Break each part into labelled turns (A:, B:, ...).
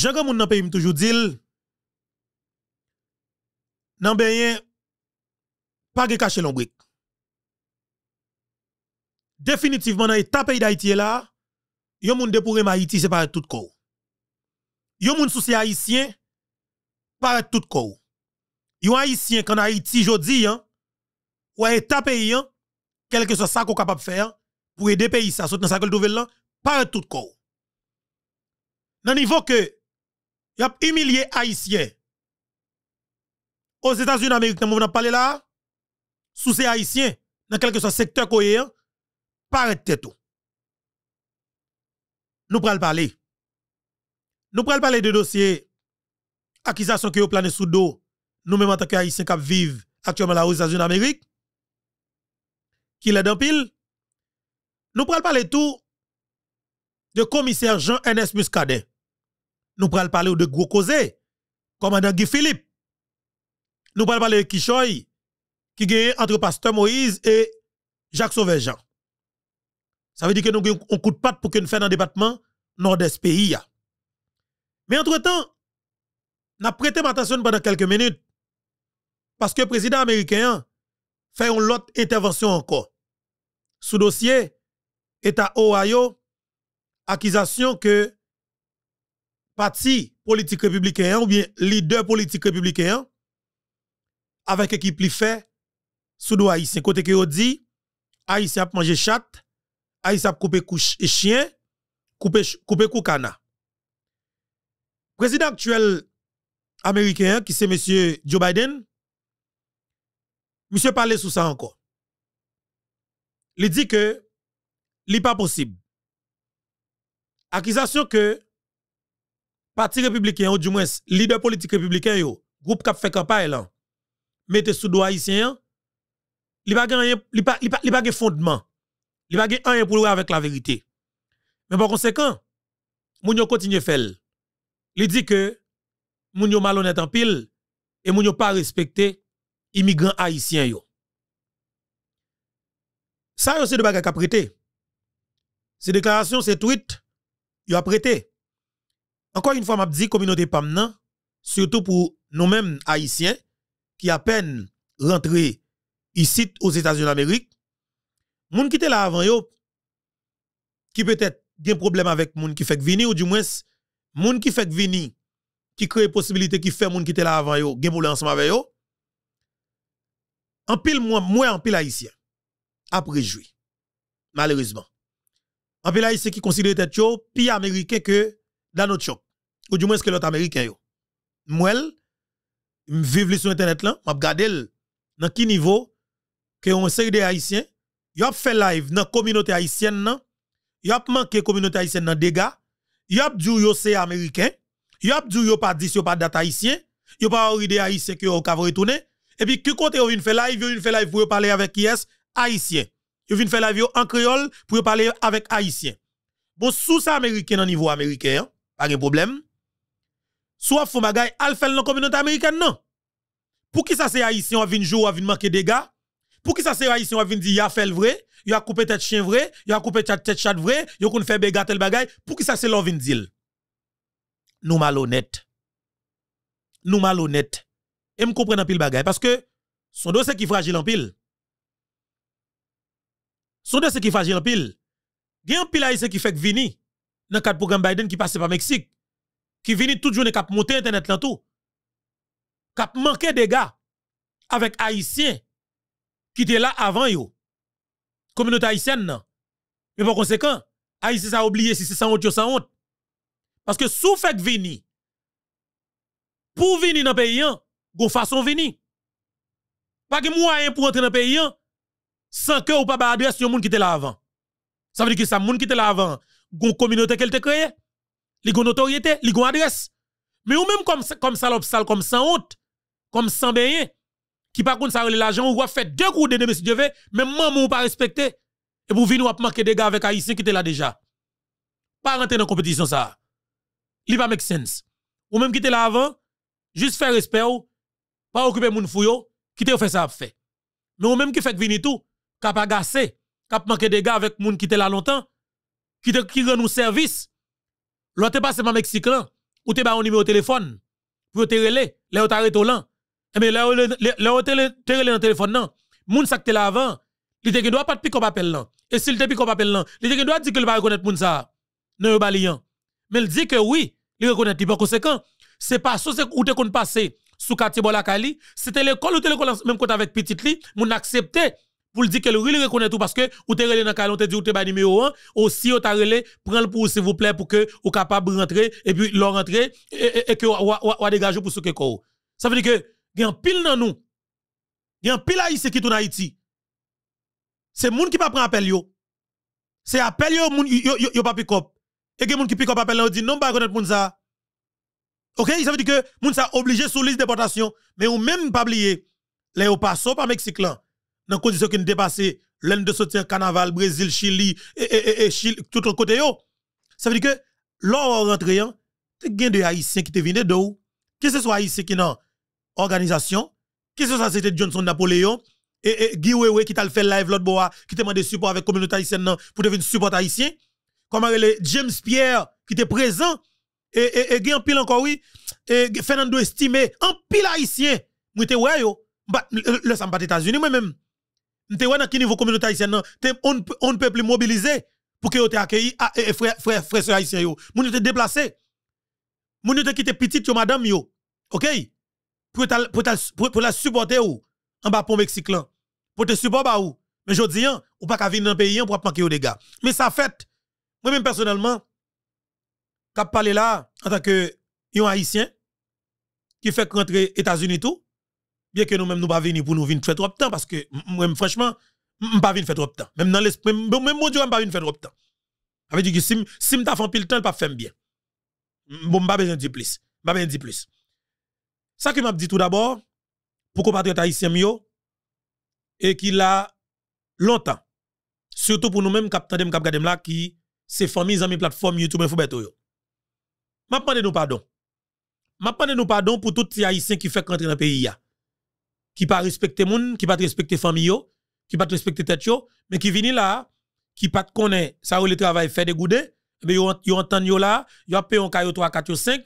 A: Jan kon moun nan toujours dit dil, nan beyen, pa ge kache lon brik. Definitivman nan pays d'Haïti là, e la, yon moun de poure Haïti se pas tout kou. Yon moun sou Haïtien haisyen, tout kou. Yon haïtien kan Haïti jodi, yon, hein, ou état pays, hein, quelque soit ça qu'on capable faire, pour aider pays, ça, dans ça que le là, pas tout kou. Nan niveau que y a humilié Haïtien. Aux États-Unis d'Amérique, nous avons parlé là, sous ces Haïtiens, dans quelque soit secteur cohérent, par tête. Nous prenons parler. Nous prenons parler de dossier accusation qui est plané sous dos, nous même en tant que Haïtiens qui vivent actuellement aux États-Unis d'Amérique, qui est dans pile. Nous prenons parler tout de commissaire Jean-Ernest Muscadet. Nous parlons parler de gros comme commandant Guy Philippe. Nous parlons parler de Kishoy, qui gagne entre pasteur Moïse et Jacques sauvé Jean. Ça veut dire que nous on un coup pour que nous fassions dans département nord-est pays. Mais entre-temps, n'a prêté ma attention pendant quelques minutes parce que le président américain fait une autre intervention encore. Sous dossier, État Ohio, accusation que parti politique républicain ou bien leader politique républicain avec équipe li fait sous haïtien côté que dit haïtien a mangé chat haïtien a couche et chien couper couper koukana président actuel américain qui c'est monsieur Joe Biden monsieur parlait sous ça encore il dit que n'est pas possible accusation que parti républicain, ou du moins, leader politique républicain, yo, groupe qui a fait campagne, là, mettez sous doigt haïtien, il n'y a pas de fondement. Il n'y a pas rien pour avec la vérité. Mais par conséquent, moun yo continue à faire. Il dit que moun yo malhonnête en pile et moun yo pas respecté immigrants haïtiens yo. Ça c'est de bagay qu'a prêté. Ces déclarations, ces tweets, yo a prêté. Encore une fois, m'a dit communauté PAMNA, surtout pour nous-mêmes haïtiens qui à peine rentré ici aux États-Unis d'Amérique, moun qui était là avant yo qui peut-être des problème avec moun qui fait venir ou du moins moun qui fait venir qui crée possibilité qui fait moun qui était là avant yo, gen problème ensemble avec yo. En pile moins moins en pile haïtien après jouer malheureusement. En pile haïtien qui considère tête yo pire américain que dans notre choc. Ou du moins, ce que l'autre américain yo. Moi, vis sur internet là, m'a regardé dans quel niveau que on série des haïtiens, y a fait live dans communauté haïtienne là, y a manqué communauté haïtienne dans dégâts, y a dit yo c'est américain, y a dit yo pas dit yo pas date haïtien, y a pas idée haïtien que yo ka retourner et puis que côté yo vient faire live, yo vient faire live pour parler avec qui est haïtien. Yo vient faire live en créole pour parler avec haïtien. Bon sous ça américain au niveau américain. Hein, pas de problème. Soit faut bagay, al fait dans communauté américaine, non. Pour qui ça c'est haïtien, on vient jouer, on vient manquer des gars. Pour qui ça c'est haïtien, on vient dire, y a fait le vrai, y a coupé tête chien vrai, y a coupé tête chat vrai, Yo a fait béga tel bagay. Pour qui ça c'est l'on vient dire? Nous malhonnêtes. Nous malhonnêtes. Et me comprendre en pile bagay. Parce que son dossier qui fragile en pile. Son dossier qui fragile en pile. Gen pile haïtien qui fait vini dans le cadre programme Biden qui passait par Mexique, qui venait tout journée cap monter Internet là tout, cap manquer des gars avec Haïtiens qui étaient là avant yo. Communauté haïtienne, non. Mais par conséquent, Haïti ça oublié si c'est sans honte, sans honte. Parce que sous fait venir, pour venir dans le pays, hein, façon venir. Pas que moyen pour entrer dans le pays hein, sans que ou pas adresse yon moun qui était là avant. Ça veut dire que ça moun qui était là avant, gon communauté qu'elle te créé, li gon notoriété, li gon adresse. Mais ou même comme comme salope sale comme sans honte, comme sans bien, qui par contre ça l'argent ou fait deux coups de si monsieur Dieu même maman ou pas respecté et vous venez ou manquer des gars avec haïtien qui était là déjà. Pas rentrer dans la compétition ça. Il pas make sense. Ou même qui était là avant, juste faire respect pas occuper mon fouyo, qui te fait ça fait. Mais ou même qui fait venir tout, gassé... agacé, cap manquer des gars avec moun qui était là longtemps qui te qui nous service. L'autre passé par Mexique ou te ba un numéro de téléphone pour te relé, là tu au eh là. Mais là là te relé dans téléphone non. Moun sa te là avant, il te doit pas de pick up appel là. Et s'il te pick up appel là, il te doit dire que le pas reconnaître moun ça. Non pas Mais il dit que oui, il reconnaît pas conséquent. C'est pas ça où te kon passé. sous quartier Bolakali, c'était l'école ou l'école même quand avec petite li, moun accepté vous le dites que le reconnaît tout parce que ou te relé dans calon te dit ou te ba numéro 1 aussi ou ta relé, prenez le pour s'il vous plaît pour que ou capable rentrer et puis l'on rentrer et, que ou, dégage pour ce que ko ça veut dire que il y a un pile dans nous il y a un pile ici qui en Haïti c'est monde qui pas prend appel yo c'est appel yo moun yo, yo, pas pick up et que moun qui pick up appel on dit non pas connaître moun ça OK ça veut dire que moun ça obligé sous liste déportation mais ou même pas oublier les pas par Mexique là dans condition qui nous dépassé l'année de soutien carnaval Brésil Chili et, et, Chili tout le côté ça veut dire que lors il y a de hein, haïtiens qui venus viennent de où que ce soit haïtien qui dans organisation que ce soit c'était Johnson Napoléon et, qui t'a fait live l'autre bois qui t'a demandé support avec la communauté haïtienne pour devenir support haïtien Comme James Pierre qui était présent et et, et pile encore oui et Fernando estimé en pile haïtien moi te ouais yo bah, le, le, le, États-Unis moi même nous avons niveau communauté haïtienne, on ne peut plus mobiliser pour que vous accueilli ah, eh, eh, frère frère frère haïtien yo. Moun yo te déplacé. Nous yo te quitté petite madame OK Pour la supporter ou en bas pour Mexique Pour te supporter ba ou. Mais je dis hein, ou pas qu'à venir dans pays hein, pour manquer des dégâts. Mais ça fait moi même personnellement je parle là en tant que yon haïtien qui fait rentrer États-Unis tout bien que nous-mêmes, nous pas venir pour nous venir faire trop de temps, parce que, moi, franchement, je pas venir faire trop de temps. Même dans l'esprit, même mon Dieu, pas venir faire trop de temps. Ça veut dire que si je fait pile temps, pas faire bien. Bon, pas besoin de plus. pas besoin de plus. Ça que m'a dit tout d'abord, pour compatriotes haïtiens, et qu'il a longtemps, surtout pour nous-mêmes, cap tandem, cap gadem là, qui, c'est familles amis, plateforme, YouTube, info, beto yo. M'a demandé nous pardon. M'a demandé nous pardon pour tout les qui fait rentrer dans le pays, là qui pas respecter moun, qui pas respecter famille qui pas respecter tête mais qui vient là, qui pas connaît ça ou le travail fait des goûts mais eh ben, yo yo entend yo là, yo un 3 4 5,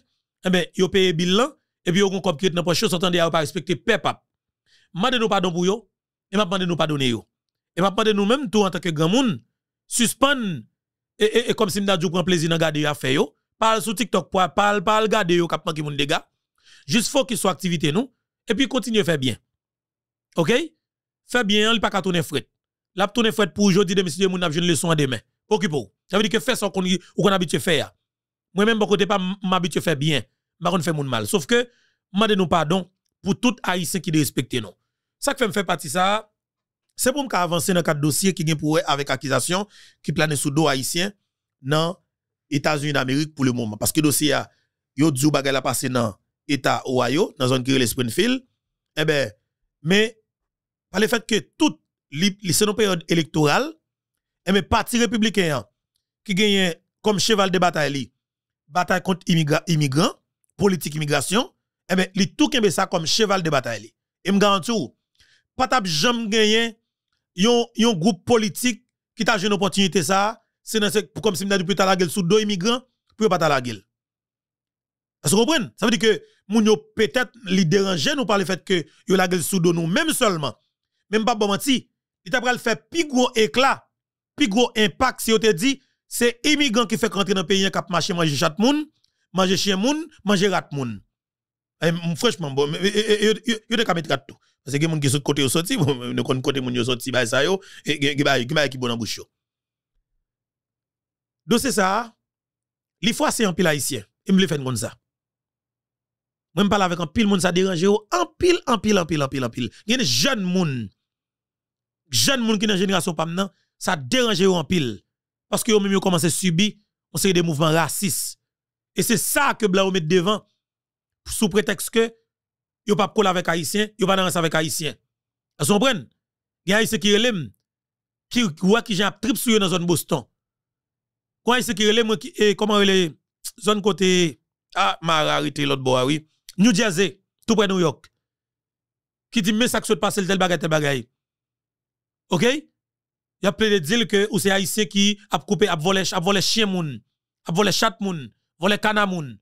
A: et ben yo paye bilan et puis yo gon cop qui chose poche, ne à pas respecter pepap. Mande nous pardon pour yo, et m'a demandé nous pardonner yo. Et m'a demandé nous même tout en tant que grand moun, suspend et, et, comme si m'da prend plaisir dans garder fait yo, parle sur TikTok pour parle parle regarder yo cap ki moun dega, Juste qu'il sur activité nous et puis continuer faire bien. OK Fais bien, il pas qu'à tourner fret. L'a tourner fret pour aujourd'hui demain si de moun n'a de leçon demain. Occupe ou. Ça veut dire que fais ce qu'on qu'on habitué à faire. Moi même je côté pas à faire bien, m'a qu'on fait mon mal. Sauf que pas nous pardon pour tout haïtien qui respecte nous. Ça que fait partie de ça, c'est pour avancer dans quatre dossiers qui gagne pour avec accusation qui plane sous dos haïtien dans États-Unis d'Amérique pour le moment parce que dossier a yo djou qui la passé dans état Ohio dans zone qui est Springfield eh ben mais par le fait que toute c'est période électorale, et le parti républicain hein, qui gagne comme cheval de bataille, bataille contre immigrants, politique immigration, et ont tout kembe comme cheval de bataille. Et me garantis, pas tap jamais gagné un un groupe politique qui t'a une opportunité ça, c'est comme si m'a dit que la gueule sous deux immigrants, puis pas la gueule. Vous comprenez? Ça veut dire que moun peut-être les déranger nous par le fait que yon la gueule sous nous même seulement même pas bon menti, il t'a le faire plus gros éclat, plus gros impact si on te dit c'est immigrant qui fait rentrer dans le pays qui a marché manger chat moun, manger chien moun, manger rat moun. Eh, franchement bon, il te mettre tout. Parce que les qui sont côté au sorti, ne côté moun yo sorti ba ça yo, et qui ba qui bon en bouche Donc c'est ça, les c'est un pile Il me fait comme ça. Moi, je parle avec un pile monde, ça dérange. En pile, en pile, en pile, en pile, en pile. Il y a des jeunes monde. Jeunes monde qui dans la génération maintenant, ça dérange en pile. Parce que vous-même, commencé à subir on des mouvements racistes. Et c'est ça que Blanc met devant, sous prétexte que yo pas coller avec Haïtien, yo pas danser avec Haïtien. Vous comprenez? Il y a ceux qui relève, qui voit qui j'ai trip sur dans zone Boston. Quand Haïtien qui relève, comment la zone côté, ah, m'a rarité, l'autre bois, ah oui. New Jersey, tout près de New York. Qui dit, mais ça que se passe, tel bagage, tel bagage. OK? Il y a plein de dire que ou c'est haïtien qui a coupé, a volé, a volé chien moun, a volé chat moun, volé cana moun.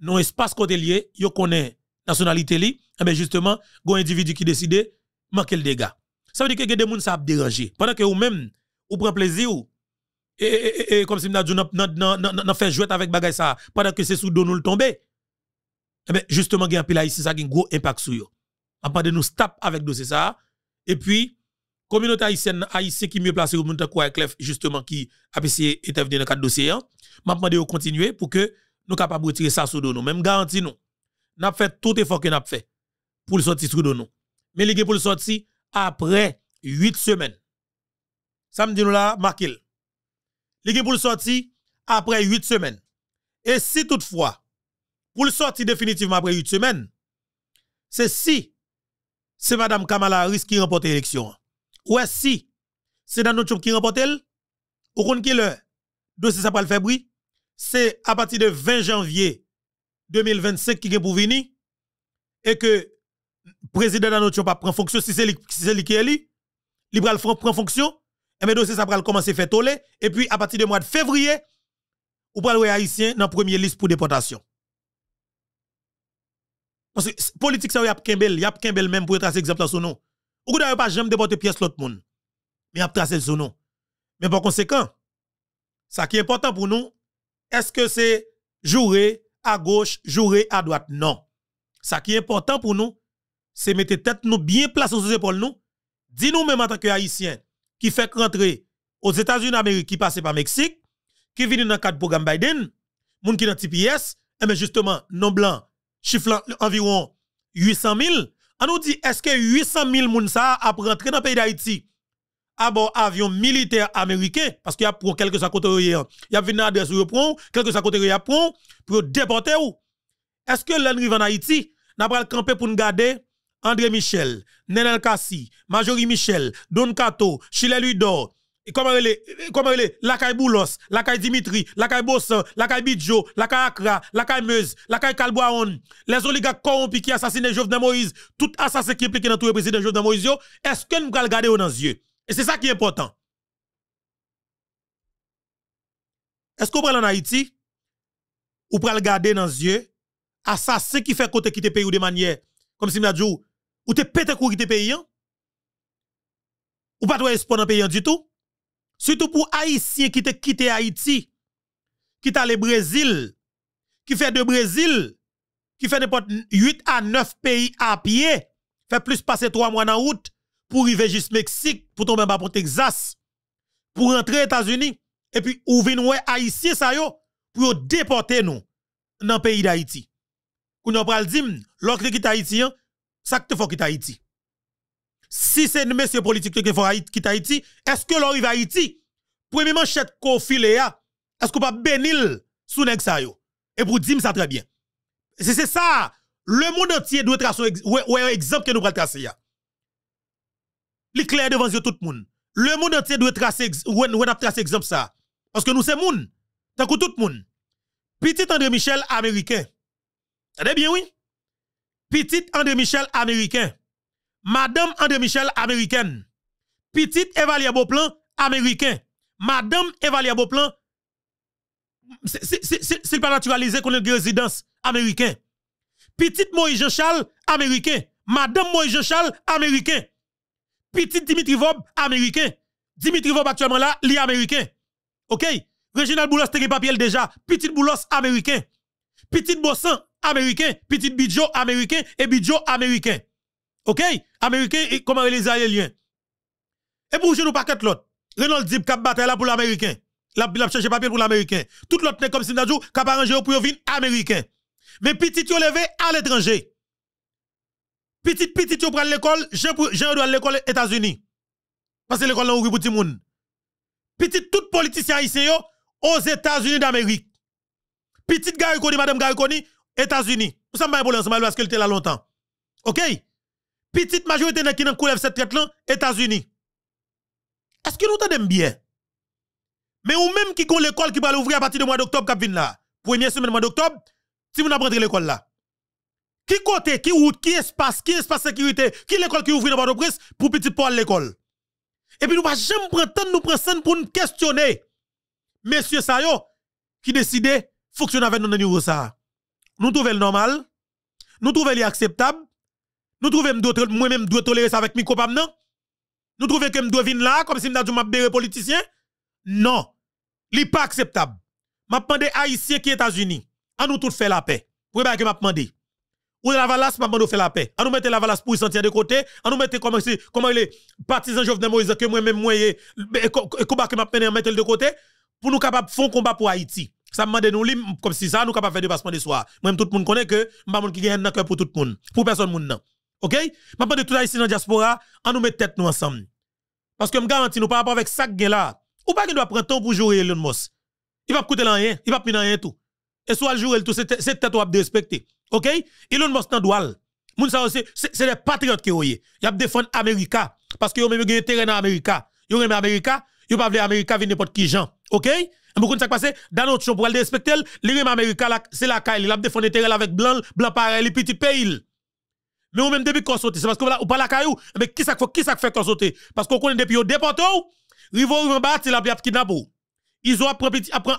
A: Non espace côté lié, yo connaît nationalité li, et bien justement, un individu qui décide manquer le dégât. Ça veut dire que des gens ça a dérangé. Pendant que ou même ou prend plaisir et, comme si nous avons fait jouer avec bagay ça pendant que c'est sous le tombé. Eh bien, justement, il y a un pile haïtien, ça a un gros impact sur eux. de nous stopper avec dossier ça. Et puis, communauté haïtienne, haïtien qui mieux placé au monde de Clef, justement, qui a essayé d'intervenir dans le cadre dossier, hein. m'a demandé de continuer pour que nous capables de tirer ça sur nous. Même garantie, nous, n'a fait tout effort que nous fait pour le sortir sur nous. Mais les pour le sortir après huit semaines. Samedi, nous là, marqué. Les pour le sortir après huit semaines. Et si toutefois, pour le sortir définitivement après 8 semaines, c'est si c'est Mme Kamala Harris qui remporte l'élection. Ou est si c'est Donald Chop qui remporte elle? Ou qu'on qui le dossier ça pas C'est à partir de 20 janvier 2025 qui est pour venir et que président Donald Trump prend fonction si c'est lui qui est lui, il prend fonction et le dossier ça va commencer à faire toller et puis à partir du mois de février ou le haïtien dans première liste pour déportation. Parce que politique, ça, y a Kembel, y a Kembel même pour tracer exemple son nom. Ou d'ailleurs pas jamais déporter pièce l'autre monde. Mais y a tracé son nom. Mais par conséquent, ça qui est important pour nous, est-ce que c'est jouer à gauche, jouer à droite? Non. Ça qui est important pour nous, c'est mettre tête nous bien placée sous épaules nous. Dis nous même en tant que haïtien qui fait rentrer aux États-Unis d'Amérique qui passe par Mexique, qui vient dans le cadre du programme Biden, moun qui dans TPS, et eh bien justement, non blanc, chiffre environ 800 000. On nous dit, est-ce que 800 000 moun ça a dans le pays d'Haïti à ah bord avion militaire américain, parce qu'il y a pour uns à côté il y a une adresse où prend, quelque il pour déporter ou. Est-ce que l'on en Haïti, n'a pas le camper pour nous garder André Michel, Nenel Kassi, Majorie Michel, Don Cato, Chile Ludor, comment elle est, comment elle la caille Boulos, la caille Dimitri, la caille Bossan, la caille Bidjo, la caille Akra, la caille Meuse, la caille Calboaon, les oligarques corrompus qui assassiné Jovenel Moïse, tout assassin qui impliqué dans tout le président Jovenel Moïse, est-ce que nous le garder dans les yeux? Et c'est ça qui est important. Est-ce qu'on parle en Haïti? Ou le garder dans les yeux, assassin qui fait côté quitter pays de manière, comme si m'a dit, ou te pété qui te pays, hein? ou pas de espoir dans pays hein, du tout? Surtout pour Haïtiens qui te quitté Haïti, qui t'a le Brésil, qui fait de Brésil, qui fait n'importe 8 à 9 pays à pied, fait plus passer 3 mois en route pour arriver jusqu'au Mexique, pour tomber bas pour Texas, pour rentrer aux États-Unis, et puis ou ouais Haïtiens ça yo, pour déporter nous dans le pays d'Haïti. Qu'on a dire l'autre qui est Haïtien, hein, ça que te faut qui Haïti si c'est monsieur politique qui fait Haïti, Haïti, est-ce que arrive à Haïti, Premièrement, chèque Kofi Léa, est-ce qu'on va bénir sous nèg ça Et pour dire ça très bien. C'est ça, le monde entier doit tracer un exemple que nous devons tracer ya. L'éclair clair devant tout le monde. Le monde entier doit tracer un exemple ça. Parce que nous c'est monde, tant que tout le monde. Petit André Michel américain. Attendez bien oui. Petit André Michel américain. Madame André Michel, américaine. Petite Evalia Beauplan, américain. Madame Evalia Beauplan, c'est pas naturalisé qu'on est résidence américain. Petite Moïse Jean Charles, américain. Madame Moïse Jean Charles, américain. Petite Dimitri Vob, américain. Dimitri Vob actuellement là, li américain. OK? Reginald Boulos, t'es papier déjà. Petite Boulos, américain. Petite Bossan, américain. Petite Bidjo, américain. Et Bidjo, américain. OK Américain, et comment les Israéliens. Et pour je nous pas quatre l'autre. Renault dit cap bataille là pour l'américain. La a chercher papier pour l'américain. Tout l'autre n'est comme si qui qu'a arranger pour vin américain. Mais petit yo levé à l'étranger. Petit petit yo prend l'école, je je dois l'école États-Unis. Parce que l'école là oublié pour tout monde. Petit tout politicien haïtien yo aux États-Unis d'Amérique. Petit Gariconi, madame aux États-Unis. Vous savez pas pour l'ensemble parce qu'elle était là longtemps. OK petite majorité qui n'a coulève cette traite là États-Unis. Est-ce que nous t'aimons bien Mais ou même qui a l'école qui va l'ouvrir à partir du mois d'octobre qui là, première semaine mois d'octobre, si vous n'avez l'école là. Qui côté, qui route, qui espace, qui espace sécurité, qui l'école qui ouvre dans le presse pour petit pour l'école. Et puis nous ne pouvons jamais prendre nous prendre pour nous questionner. Monsieur Sayo, qui décide fonctionner avec nous dans le niveau ça. Nous trouvons le normal, nous trouvons acceptable? Nous trouvons que moi-même dois tolérer ça avec mes non Nous trouvons que je dois venir là comme si je m'a béré politicien Non. Ce n'est pas acceptable. Je M'a demandé Haïtiens qui sont aux États-Unis, à nous tout faire la paix. Pour que m'a demandé. Ou la valasse je demandé faire la paix. À nous mettre la valasse pour sentiers de côté, à nous mettre comme si comment les partisans Jovenel Moïse que moi-même moi combat que mettre de côté pour nous faire un combat pour Haïti. Ça me demande nous comme si ça nous capable faire dépassement de soir. Moi tout le monde connaît que m'a monde qui gagne un cœur pour tout le monde. Pour personne monde non. OK pas de tout ici dans diaspora, on nous met tête nous ensemble. Parce que me garantis nous par rapport avec ça gain là, ou pas qu'il doit prendre temps pour jouer Elon Musk. Il va coûter rien, il va payer rien tout. Et soit le tout c'est tête ou à respecter. OK Elon Musk dans doual. Moun aussi c'est les patriotes qui oyé. Y a défendre America parce que yo même gagne terrain en America. Yo aime America, yo pas veut America venir n'importe qui gens. OK et beaucoup de ça passé, notre Trump pour le respecter, les Américains, c'est la caille, il a défendu terrain avec blanc, blanc pareil, les petits pays. Mais au même depuis qu'on saute, c'est parce que qu'on ou pas la caillou, mais qui ça fait qui ça fait qu'on saute parce qu'on connaît depuis au déporté oh. rivo en bas, il a kidnappé. Ils ont après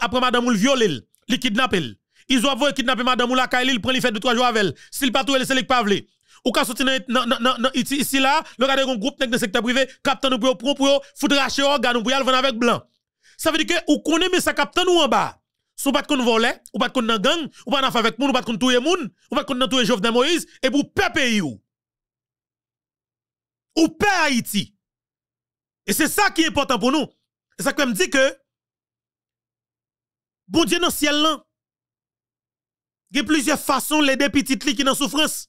A: après madame ou le violer, le kidnapper. Ils ont voulu kidnapper madame ou la caillou, il prend les fait de 3 jours avec elle. S'il pas trouvé, c'est pas pavlé. Ou saute sorti ici là, le gars un groupe de secteur privé, capitaine nous pour prendre pour foutre racher organe pour aller avec blanc. Ça veut dire que ou connaît mais ça capitaine nous en bas. Sou pas qu'on vole, ou pas qu'on nan gang, ou pas nan avec moun, ou pas qu'on touye moun, ou pas qu'on nan touye de Moïse, et pour pe pays ou. pe paix Haïti. Et c'est ça qui est important pour nous. Et ça que me dit que, bon Dieu dans ciel là, il y a plusieurs façons d'aider petites li qui dans souffrance.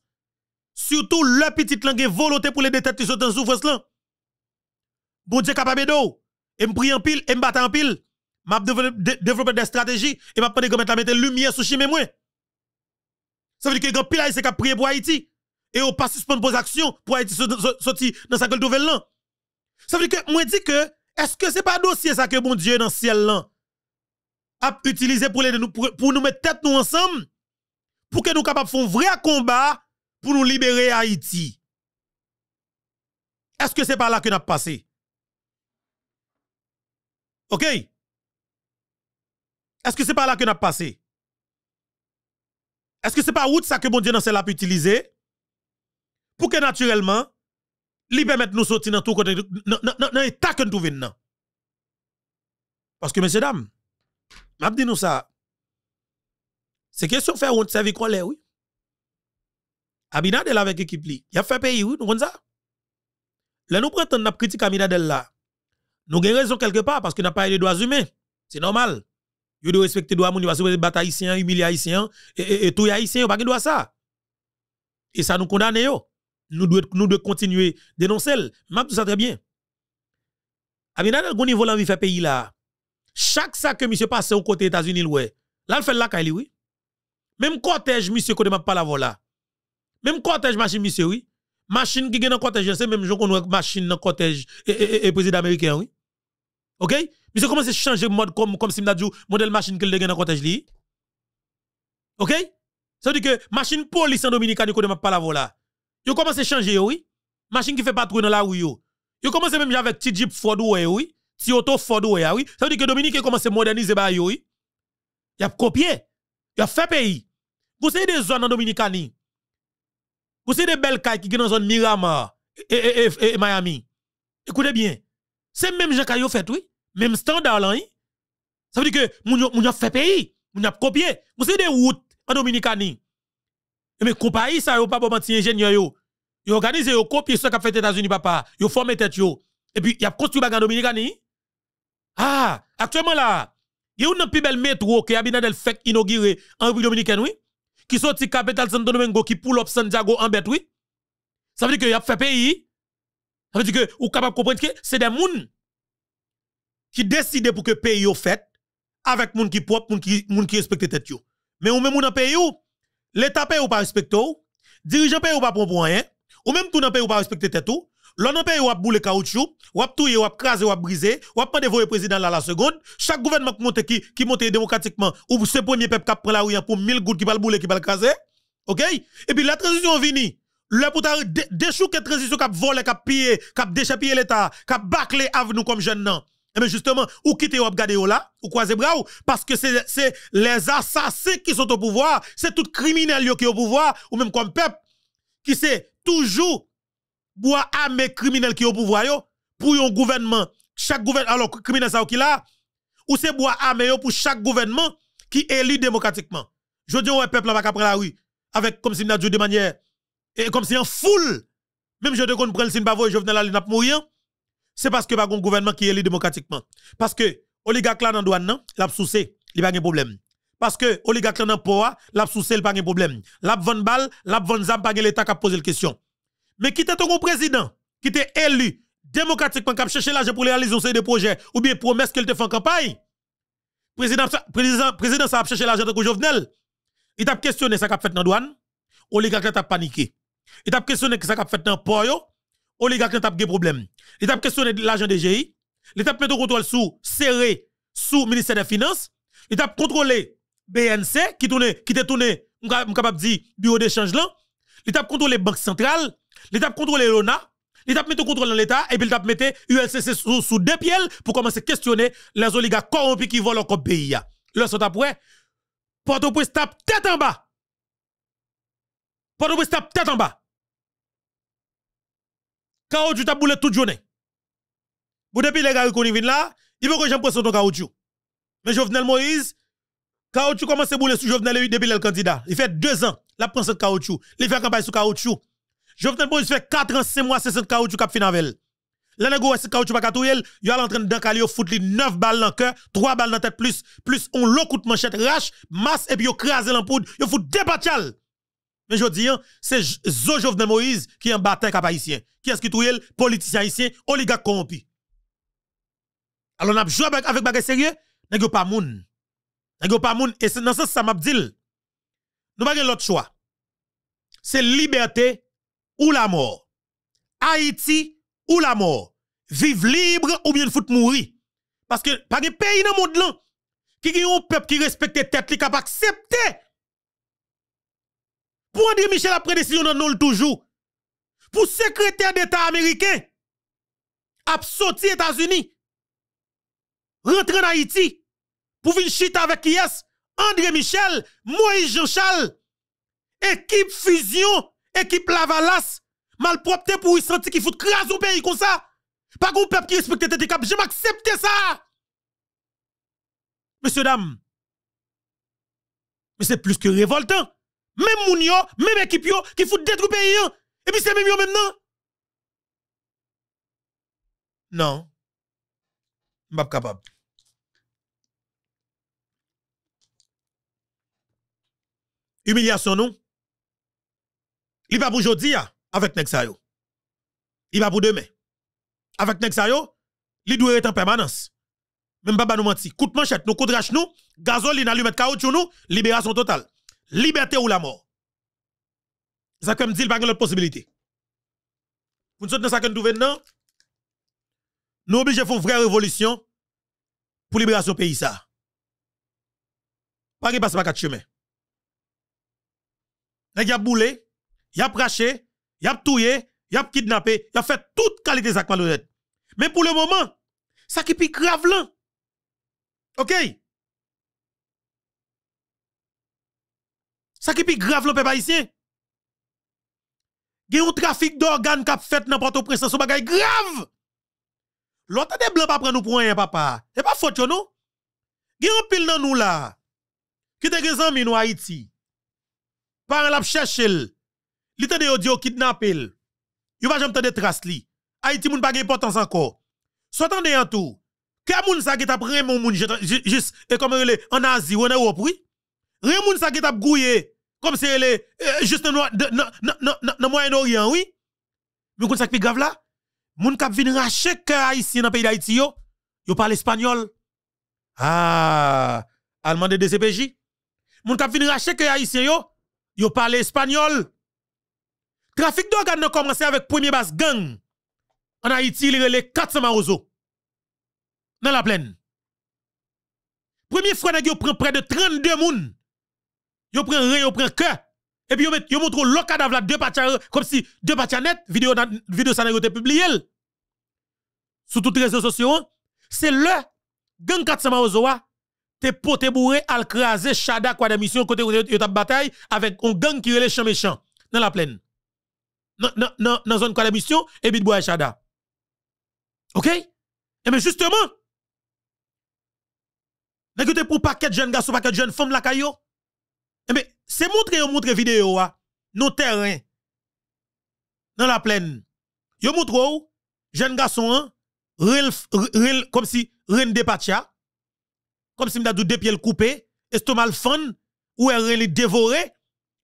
A: Surtout le petite langue volonté pour les détecter qui sont dans souffrance là. Bon Dieu capable d'eau. Et me prie en pile, et me bat en pile m'a développé des stratégies et m'a vais mettre mettre lumière sous chimé moi. Ça veut dire que grand pile c'est qu'a prier pour Haïti et au pas suspendre vos actions pour Haïti sortir dans sa gueule nouvelle là. Ça veut dire que moi dis que est-ce que c'est pas dossier que mon Dieu dans le ciel là a utilisé pour nous pour, nous mettre tête nous ensemble pour que nous capables de faire un vrai combat pour nous libérer Haïti. Est-ce que c'est pas là que nous avons passé? OK? Est-ce que c'est pas là que nous passé? Est-ce que c'est pas route ça que bon Dieu dans celle-là peut utiliser? Pour que naturellement, lui permette nous sortir dans tout côté, dans l'état que nous trouvons Parce que, messieurs, dames, je dit nous ça, c'est question faire de servir quoi là, oui? Abinadel avec l'équipe Il y a fait pays, oui, nous comprenons ça? Là, nous prenons une de critiquer Abinadel là. Nous avons raison quelque part parce que n'a pas les droits humains. C'est normal. Yo doit respecter droit moun, yo pas supposé battre haïtien, humilier haïtien et, tout les tout haïtien, yo pas droit ça. Et ça nous condamne yo. Nous devons nous de continuer dénoncer. Même tout ça très bien. Ah, dans gon niveau l'envie fait pays là. Chaque sac que monsieur passe au côté États-Unis Là il fait la Kaili oui. Même cortège monsieur côté m'a pas la Même cortège machine monsieur oui. Machine qui gagne dans cortège, c'est même gens qu'on machine dans cortège et, et président américain oui. OK ont commence à changer mode comme, comme si dit modèle machine qui le gagne dans le li. OK? Ça veut dire que machine police en Dominicaine, ne m'a pas la voilà. ont commence à changer, oui. Machine qui fait patrouille dans la rue, yo. ont commence même avec petit Jeep Ford, oui. Petit auto Ford, ah, oui. Ça veut dire que Dominique commence à moderniser, bah, oui. Il a copié. Y a fait pays. Vous savez des zones en Dominicaine. Vous savez des belles cailles qui sont dans la zone Miramar et, et, Miami. Écoutez bien. C'est même gens qui ont fait, oui même standard là, hein? ça veut dire que moun a fait pays, moun a copié. Vous savez des routes en Dominicanie. Eh, mais compagnie ça yo pas bon ingénieur yo. Yo vous yo copier ce qu'a fait États-Unis papa, yo formé tête yo. Et puis y a construit bagan en Dominicanie. Ah, actuellement là, y a une plus belle métro qui a fait inaugurer en République dominicaine oui, qui sorti capitale Santo Domingo qui pull up Santiago en bête oui. Ça veut dire que y a fait pays. Ça veut dire que ou capable comprendre que c'est des moun qui décide pour que pays yo fait avec moun qui propre, moun qui moun qui respecte tête yo. Mais ou même moun nan pays ou l'état pays ou pas respecte ou, dirigeant pays ou pas pour rien, ou même tout dans pays ou pas respecte tête ou, l'on nan pays ou a boule caoutchouc, ou a touye, ou a craser, ou a briser, ou a pas voye président la la seconde, chaque gouvernement qui monte qui monte démocratiquement ou ce premier peuple qui prend la rouille hein, pour mille gouttes qui va boule, qui va craser. OK Et puis la transition vini le pour ta la transition cap a cap piller cap déchappé l'état cap bâclé avec nous comme jeune nan. Mais eh ben, justement, ou quittez ou regardez là, ou croisez bras parce que c'est les assassins qui sont au pouvoir, c'est tout criminel qui est au pouvoir, ou même comme peuple, qui c'est toujours bois armé criminel qui est au pouvoir pour un gouvernement, chaque gouvernement, alors criminel ça qui là, ou c'est bois pour chaque gouvernement qui est élu démocratiquement. Je dis ouais peuple là va après la rue, avec comme si n'a de manière, et comme si en foule, même je te signe bavou et je venais là, n'a pas mourir c'est parce que pas un gouvernement qui est élu démocratiquement. Parce que oligarque là dans douane non, l'a soucé, il pas de problème. Parce que oligarque là dans poa, l'a soucé, il pas de problème. L'a vendre balle, l'a vendre zam pas l'état qui a posé la question. Mais qui était ton président qui est élu démocratiquement qui a cherché l'argent pour réaliser des projets ou bien promesses qu'il te fait en campagne. Président président président ça a cherché l'argent de Jovenel. Il t'a questionné ça a fait dans douane. Oligarque t'a paniqué. Il t'a questionné ça a fait dans port oligarque n'a pas de problème. Il ont questionné l'argent des GI. Il ont mis contrôle sous serré sous ministère des Finances. Il ont contrôlé BNC qui tourne, qui te tourne, capable de dire, bureau d'échange là. Il ont contrôlé Banque Centrale. Il ont contrôlé l'ONA. Il ont mis contrôle dans l'État et puis il mis ULCC sous, sous deux pieds pour commencer à questionner les oligarques corrompus qui volent encore pays. Là, sont après, porto au prince tape tête en bas. porto au prince tape tête en bas. Kaoutchouc t'a boulé toute journée. depuis les gars qui là, il veut que j'aime prenne ton caoutchouc. Mais Jovenel Moïse, caoutchouc commence à bouler sur Jovenel depuis le candidat. Il fait deux ans, la prend ce caoutchouc. Il fait campagne sur caoutchouc. Jovenel Moïse fait quatre ans, six mois, 60 caoutchouc cap finavel. Là, nego, c'est caoutchouc pas catouille, il a l'entraîne d'un calio, foutre 9 balles dans le cœur, 3 balles dans la tête plus, plus on l'eau coup de manchette rache, masse et puis il crase l'ampoule, il fout deux bachal. Mais je veux c'est Zo Jovenel Moïse qui est un bataille cap haïtien. Qui est-ce qui trouve Politicien haïtien, oligarque corrompu. Alors, on a joué avec, avec bagay sérieux, a pas moun. a pas moun. Et c'est dans ce sens, ça m'a dit. Nous avons l'autre choix. C'est liberté ou la mort. Haïti ou la mort. Vivre libre ou bien foutre mourir. Parce que, pas un pays dans le monde là, qui a un peuple qui respecte tête, qui a accepté pour André Michel après décision dans nous toujours. Pour secrétaire d'État américain, absorti États-Unis, rentrer en Haïti, pour venir chiter avec qui est André Michel, Moïse Jean-Charles, équipe fusion, équipe Lavalas, malpropre pour y sentir qu'il faut crasse au pays comme ça. Pas qu'on peuple qui respecte tes cap, je m'accepte ça. Monsieur, dame, mais c'est plus que révoltant. Même moun yo, même équipe yo, qui fout le pays. Et puis c'est même yo maintenant. Non. pas capable. Humiliation non. Il pas pour aujourd'hui hein, avec Nexayo. Il pas pour demain. Avec Nexayo, il doit être en permanence. Même pas nous mentir. de manchette nous, coûte rache nous, Gazoline, allumette caoutchouc nous, libération totale liberté ou la mort. Ça comme dit, il n'y a pas possibilité. Vous nous savez pas que nous devons Nous obligés de faire une vraie révolution pour libérer ce pays. Ça. Pas n'y passe par quatre chemins. Il a boulé, il y a praché, il y a touillé, il y a kidnappé, il a fait toute qualité de malhonnête. Mais pour le moment, ça qui est plus grave là. OK? Sa ki pi graf loun pe pa isye? Gen yon trafik do organ kap fet nan porto presen sou bagay graf! Lò tan de blan pa pran nou pran yon papa? E pa fote yo nou? Gen yon pil nan nou la? Ki te gen zanmi nou Haiti? Paran la p chèche l? Li tan de yon diyo kidnap el? Yon pa jom tan de tras li? Haiti moun bagay potans anko? Sotan de yon tou? Kè moun sa ki tap remon moun jis e kome yon le anazi wè nan wop wè? Rien moun sa qui t'a gouillé comme c'est euh, le Justin dans Moyen-Orient, oui. Mais kon ça qui grave là, moun k'ap vin rache cœur haïtien dans pays d'Haïti yo, yo parle espagnol. Ah, allemand de DCPJ. Moun k'ap vin rache cœur haïtien yo, yo parle espagnol. Trafic d'organes a commencé avec premier base gang. En Haïti, il les 400 marozo. Dans la plaine. Premier fois, yo prend près de 32 moun yo prend rien, yo prend cœur. Et puis yo met, yo montre le cadavre deux euh, comme si deux parties net vidéo vidéo ça n'a été publié. Sur toutes les réseaux sociaux, hein. c'est le gang 400 Maozoa te poté bourré al craser Chada quoi d'émission côté yo t'a bataille avec un gang qui relèche champ méchant dans la plaine. Dans dans dans zone quoi d'émission et bit bois Chada. OK Et eh mais ben, justement Nèg te pour paquet jeune garçon paquet jeune femme la caillou c'est montrer montrer vidéo à ah, nos terrains dans la plaine. Yo montre ou jeune garçon hein, comme si de patia, ah. comme si m'da deux pieds coupé estomac fan ou rene dévoré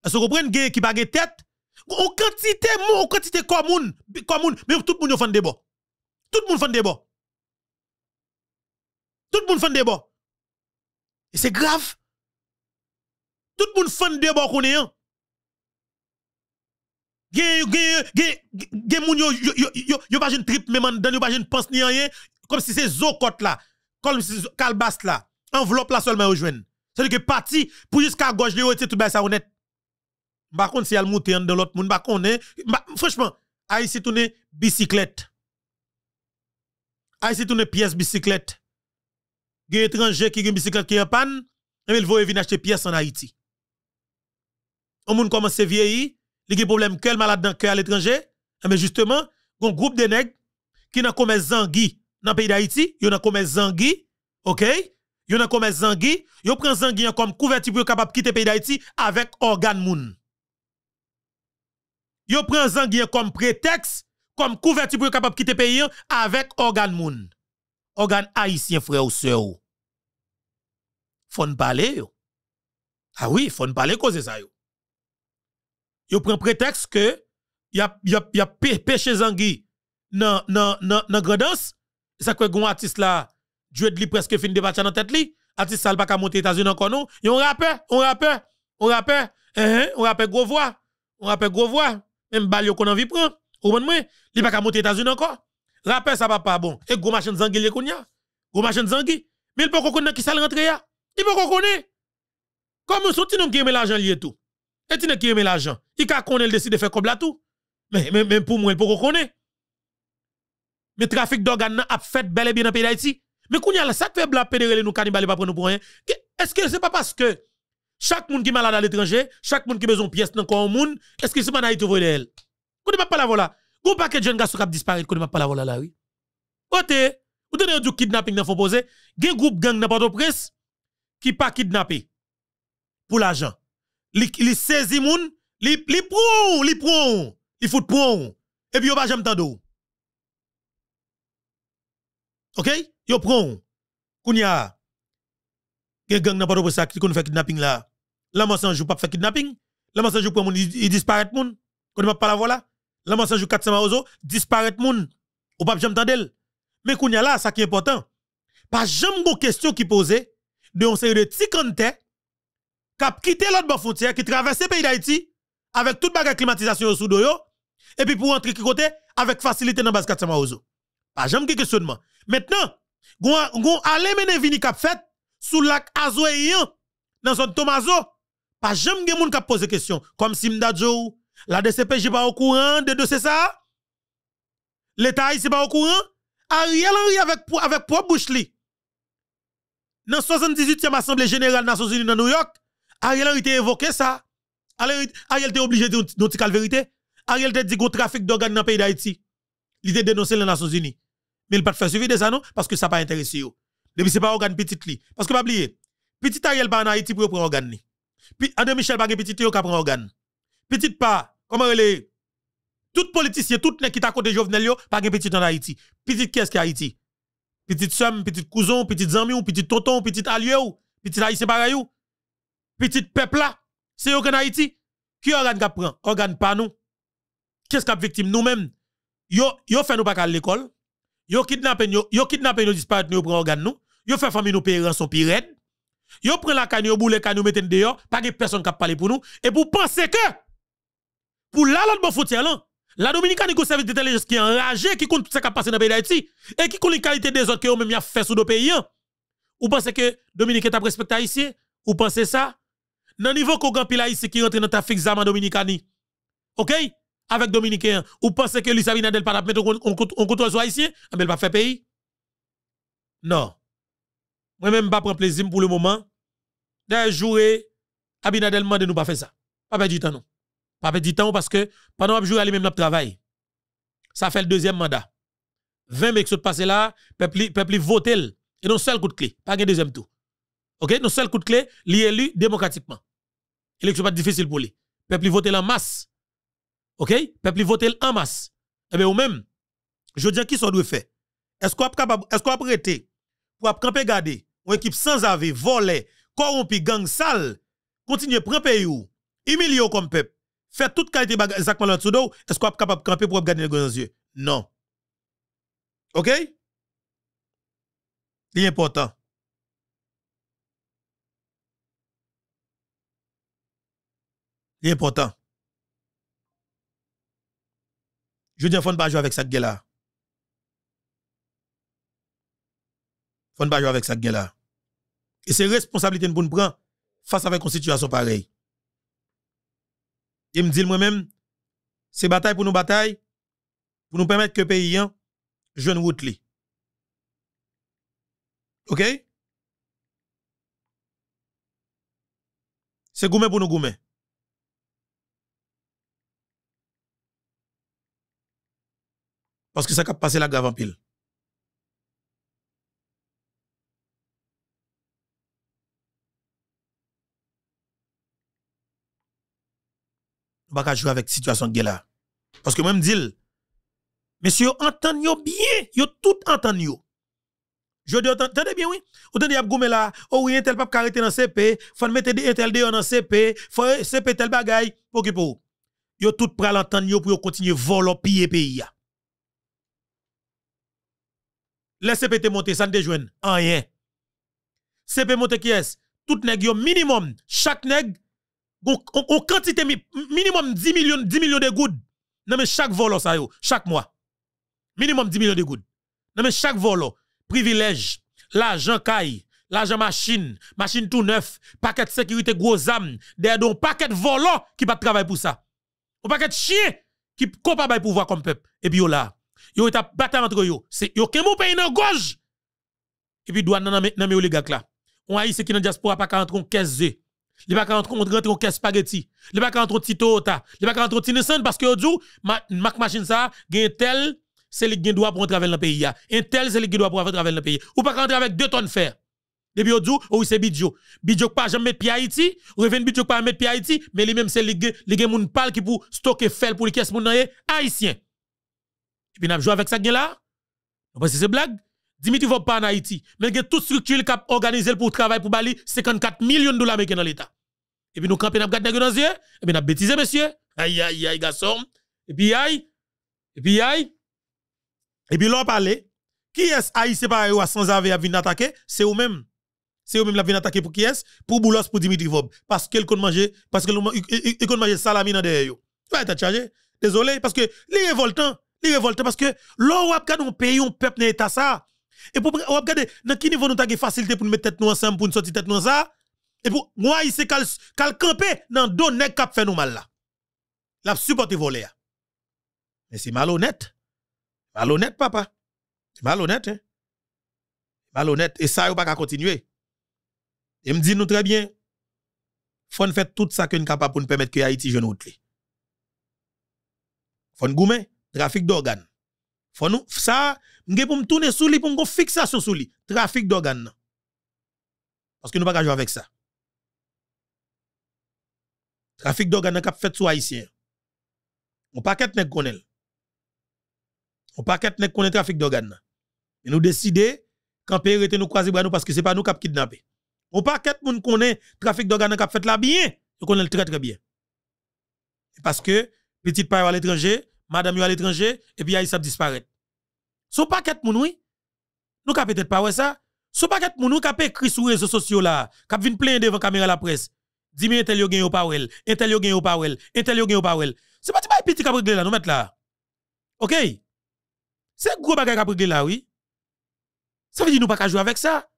A: est-ce que vous comprenez qui bague tête en quantité en quantité commun, commun, mais tout le monde fait débat tout le monde de débat tout le monde de débat et c'est grave tout le monde fan de bon qu'on est. Hein. Gen gen gen gen yo yo yo yo pas une trip même dans yo pense ni rien comme si c'est zocote là comme si calbas là enveloppe la seulement rejoindre c'est-à-dire que parti pour jusqu'à gauche les et tout bas ça honnête par bah, contre si elle un de l'autre monde par bah, contre bah, franchement ici tourne bicyclette ici tourne pièce bicyclette gen étranger qui gen bicyclette qui en panne et il vont venir acheter pièce en Haïti on moun commence à vieillir, il y a problème cœur malade dans cœur à l'étranger, ah, mais justement, un groupe de nègres qui pas commis zangui dans le pays d'Haïti, n'ont pas commis zangui, OK? Yo dans commis zangui, pris prend zangui comme couverture pour capable quitter le pays d'Haïti avec organe moun. pris prend zangui comme prétexte comme couverture pour capable quitter le pays avec organe moun. Organe haïtien frère ou sœur. Fon parler yo. Ah oui, fon parler cause ça yo yo prend prétexte que y a y a y a pêché Zangui dans dans dans grandance ça quoi gon artiste là Dieu de lui presque fin débattre dans tête li artiste ça pas qu'à monter États-Unis encore non Yon rappeur on rappeur on rappeur hein on rappeur eh, eh, gros voix on rappeur gros voix même Balio qu'on envie prend au moins moi il pas monter monter États-Unis encore rappeur ça va pas bon et gros machin Zangui les connait gros machin Zangui mais il pas qu'on qui ça rentrer là il pas connait comme nous petit nom qui mis l'argent lié tout et tu n'as qui aime l'argent. Il a connu le décide de faire comme là tout. Mais même pour moi, il peut connaître. Mais trafic d'organes a fait bel et bien dans le pays d'Haïti. Mais quand il y a ça, fait la pédéré, nous cannibales, pas prendre pour rien. Est-ce que c'est pas parce que chaque monde qui est malade à l'étranger, chaque monde qui a besoin de pièces dans le monde, est-ce que c'est pas Haïti ou elle? Vous ne pas la voilà. Vous pas que jeune gars qui a disparu, vous ne pas la voilà là, oui. Ote. vous donnez du kidnapping dans le posé. Il y a un groupe gang dans Port-au-Prince qui pas kidnappé pour l'argent li, saisi moun, li, li prou, li prou, li fout prou, et puis yo pas tande tando. OK? Yo prou. Kounya, gen gang n'a pas de ça qui kon fait kidnapping là. La mensonge joue pas fait kidnapping. La mensonge joue pour moun, il disparaît moun. Kon m'a pas la voilà. La mensonge joue 400 marozo, disparaît moun. Ou pas jamais tandel. Mais kounya là, ça qui est important. Pas jamais bon question qui posée de on série de petits a quitté l'autre frontière, qui traverse le pays d'Haïti, avec toute bagage climatisation sous doyo, et puis pour entrer qui côté, avec facilité dans base 400 Maozo. Pas jamais questionnement. Maintenant, gon aller mener vini cap fait, sous lac Azoéen, dans zone Tomazo, pas jamais monde moun kap pose question. Comme si Joe, la DCPJ pas au courant de, dossier ça? L'État ici pas au courant? Ariel Henry avec, avec propre bouche li. Dans 78e Assemblée Générale des Nations Unies dans New York, Ariel été évoqué ça. Ariel été obligé de dire la vérité. Ariel te dit qu'on trafic d'organes dans le pays d'Haïti. Il était dénoncé les Nations Unies. Mais il pas faire suivi de ça, non? Parce que ça n'a pas intéressé. Depuis c'est pas organe petit li. Parce que pas oublier, petit Ariel pas en Haïti pour prendre organe ni. Puis André Michel pas petit qui prend organe. Petit pas, comment elle est? Tout politicien, tout les qui t'a côté Jovenel pas pas petit en Haïti. Petit qu'est-ce qui Haïti? Petit somme, petit cousin, petit ami petit tonton, petit allié ou petit haïtien pareil petit peuple là, c'est eux qui Haïti. Qui organe qui prend? Organe pas nous. Qu'est-ce qu'a victime nous-mêmes? Yo, yo fait nous pas à l'école. Yo kidnappé, yo, yo kidnappé, yo nous prenons prend organe nous. Yo fait famille nous payer rançon pire. Yo prend la canne, yo boule canne, yo mette dehors. Pas de personne qui parle pour nous. Et vous pensez que, pour la l'autre bon frontière hein, là, la Dominicaine n'est qu'un service d'intelligence qui est enragé, qui compte tout ce qui a passé dans le pays d'Haïti, et qui compte les qualités des autres qui ont même fait sous nos pays. Hein. Ou pensez que Dominique est respecté ici? Ou pensez ça? Nan niveau kou gampi pile ici qui rentre dans ta trafic zaman Dominikani. Ok? Avec Dominicain. Ou pensez que Luis Abinadel pas mettre on contrôle sur ici ah, Mais il pas faire pays? Non. Moi-même, pas prendre plaisir pour le moment. de jouer, eh, Abinadel Mande de nous pas faire ça. Pas perdre du temps, non. Pas perdre du temps parce que pendant que à lui même n'a travail. Ça fait le deuxième mandat. 20 mecs sont passés là, peuple, peuple vote et non seul coup de clé. Pas un deuxième tour. Ok? Non seul coup de clé, lui démocratiquement. Élection pas difficile pour lui. Peuple vote en masse. OK Peuple vote en masse. Eh bien, ou même, je dis qui ça doit faire Est-ce qu'on est capable est-ce qu'on prêté pour camper garder une équipe sans avis, volée, corrompue, gang sale, continuer prendre pays ou humilier comme peuple, faire toute qualité exactement exactement le dos, est-ce qu'on est capable camper pour garder les grands yeux Non. OK C'est important. C'est important. Je dis, faut ne pas jouer avec gueule là. Faut ne pas jouer avec gueule là. Et c'est responsabilité que nous prendre face à une situation pareille. Et me dit moi-même, c'est bataille pour nous batailles, pour nous permettre que les pays jeune route OK? C'est gourmet pour nous gourmet. Parce que ça a passé la grave en pile. Nous pas jouer avec la situation de là. Parce que même dit monsieur entendez bien, vous tout entendez je dis, entendez bien, oui. Vous avez dit, là, oh oui, tel pape entendez dans CP, faut mettre un tel dans CP, faut CP tel bagaille. pour qui pour. Vous tout l'entendre pour continuer voler le pays. Le CPT monter, ça ne déjoigne rien. CP monte qui est? Tout nèg yon minimum, chaque nèg, au quantité minimum 10 millions, de gouttes. Non mais chaque volo ça yo, chaque mois. Minimum 10 millions de gouttes. Non mais chaque volo, oh, privilège, l'argent caille, l'argent machine, machine tout neuf, paquet de sécurité gros âme, derrière paquet de volant oh, qui pas travailler pour ça. Un paquet de chien qui ne pas pouvoir comme peuple. Et puis là, yo t'a bataille entre yo c'est yo qu'un pays dans gauche et puis douane nan nan oligarque là on haïtien qui dans diaspora pas rentrer en caisse il pas rentrer on rentre en caisse spaghetti il pas rentrer tito ta il pas rentrer innocent parce que yo djou mac machine ça gagne tel c'est le gain droit pour traverser le pays un tel c'est le gain droit pour traverser le pays ou pas rentrer avec deux tonnes de fer depuis au jour où oh, c'est Bidjo. Bidjo pas jamais mettre pied Haïti, revient Bidjo pas mettre pied Haïti, mais lui-même c'est les les gars qui parlent qui pour stocker fer pour les caisses pour haïtien. Et puis, nous joué avec ça là. Parce que c'est blague. Dimitri va pas en Haïti. Mais il y a toute structure qui a organisé pour travailler pour Bali 54 millions de dollars américains dans l'État. Et puis nous campions, nous regardé dans les yeux. Et puis nous bêtisé, monsieur. Aïe, aïe, aïe, garçon. Et puis aïe. Et puis aïe. Et puis l'on parle. Qui est ce c'est par à sans avoir à venir attaquer? C'est vous-même. C'est vous-même qui vient attaquer pour qui est? Pour Boulos, pour Dimitri Vob. Parce qu'elle compte manger, parce qu'elle compte manger salami dans derrière. Tu vas être chargé. Désolé, parce que les révoltants, les révolte parce que l'on va un pays, un peuple, dans état ça. Et pour on regarder dans quel niveau nous avons facilité pour nous mettre tête nous ensemble, pour nous sortir tête nous ça. Et pour moi, ici, s'est camper dans deux nègres qui fait nous mal là. La supporté voler hein. Mais c'est malhonnête. Malhonnête, papa. C'est malhonnête, hein. Malhonnête. Et ça, on pas continuer. Et me dit nous très bien, faut faire tout ça que nous capable pour nous permettre que Haïti jeune autre. Faut nous goûter trafic d'organes. Faut nous, ça, m'ge pour me tourner sous lui, pour me fixation sous lui. Trafic d'organes. Parce que nous pas jouer avec ça. Trafic d'organes qui fait sous haïtien. On paquet ne connaît. On paquet ne connaît trafic d'organes. Et nous décider, quand pays rete nous croiser nous parce que c'est pas nous qui kidnappé. On paquet moun connaît trafic d'organes qui fait la bien. Nous connaît très très bien. E parce que, petite part à l'étranger, madame yo à l'étranger, et puis Haïti disparaît. Son paquet moun oui. Nous ka peut-être pas ouais ça. Son paquet moun nou ka écrit sur réseaux sociaux là, ka vinn plein devant caméra la presse. Dis moi tel yo gen Powell, pa tel yo gen yo pa tel yo gen yo pa C'est pas petit petit ka régler là, nous mettre là. OK? C'est gros bagay ka régler là oui. Ça veut dire nous pas ka jouer avec ça.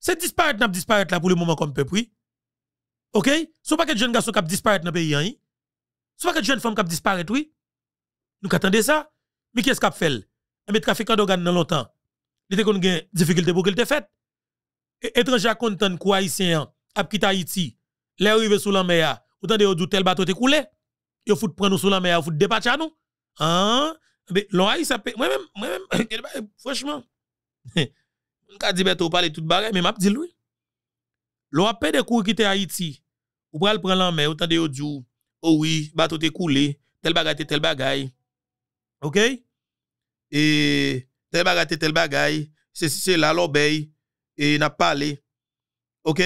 A: C'est disparaître n'a disparaître là pour le moment comme peuple oui. OK? Son paquet de jeunes garçons qui disparaître dans le pays hein. C'est pas que jeunes femme qui disparaît, oui. Nous attendons ça. Mais qu'est-ce qu'elle fait? quand eh trafiquant d'organes dans longtemps. Il était qu'on des difficultés pour qu'il te fait. Étranger content quoi haïtien Haïti. Les sous la mer, autant de d'où tel bateau te coulé. Yo prendre sous la mer, fout faut à nous. Hein? Mais eh l'on ça Moi-même, moi-même, franchement. On ka di ben, tout barre mais m'a dit L'on a des cours quitter Haïti. Ou pral prendre la mer, autant de Oh Ouwi, bato te koule, tel bagay te tel bagay. Ok? E, tel bagay te tel bagay, se se la lo bey, e nap pale. Ok?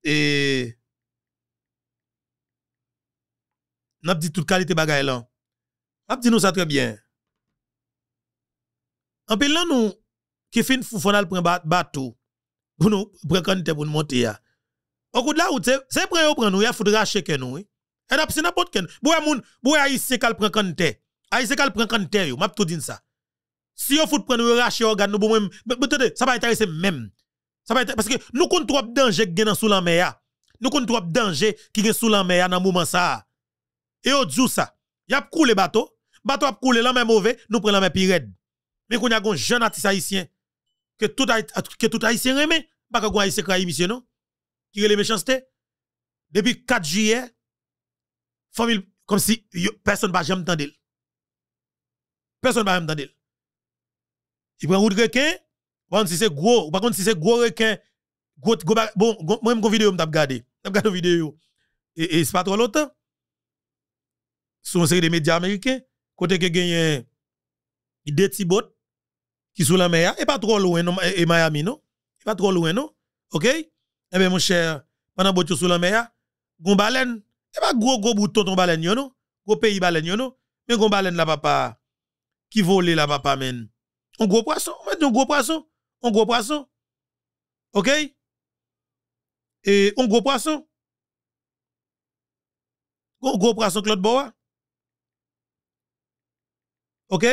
A: E, nap di tout kalite bagay lan. Nap di nou sa trebyen. An pe lan nou, ke fin fufonal pren bato, pou nou prekanite pou nou monte ya. Au coup de là, c'est prêt au prendre, il faudra acheter nous. Et d'après c'est n'importe quel. Boué moun, boué haïtien kal prend kante. Haïtien kal prend kante ou m'a tout dit ça. Si on fout prendre rache organe nous bon même, ça va intéresser même. Ça va parce que nous compte trop danger qui dans sous la mer ah. Nous compte trop danger qui est sous la mer ah, dans moment ça. Ah. Et au djou ça, y a coulé bateau, bateau a coulé la mer mauvais, nous prenons la mer pirède. Mais qu'on a un jeune artiste haïtien que tout que tout haïtien remet, pas qu'on haïtien craï monsieur non qui est les méchancetés. Depuis 4 juillet, famille, comme si personne ne va jamais entendre. Personne ne va jamais entendre. Il prend un requin, on si c'est gros, par contre si c'est gros requin, gros, bon, moi même vidéo Je vais regarder regardé vidéo. Et, ce n'est pas trop longtemps. Sur une série de médias américains, côté que gagne euh, des petits bots qui sont la mer, et pas trop loin, et Miami, non? Et pas trop loin, non? OK? Eh bien, mon cher, pendant que sous la mer, gon baleine, eh pas ben, gros gros bouton ton baleine gros pays baleine mais gon baleine la papa qui vole la papa men. On gros poisson, on met un gros poisson, on gros poisson. OK Et on gros poisson. gros gros poisson Claude Boa. OK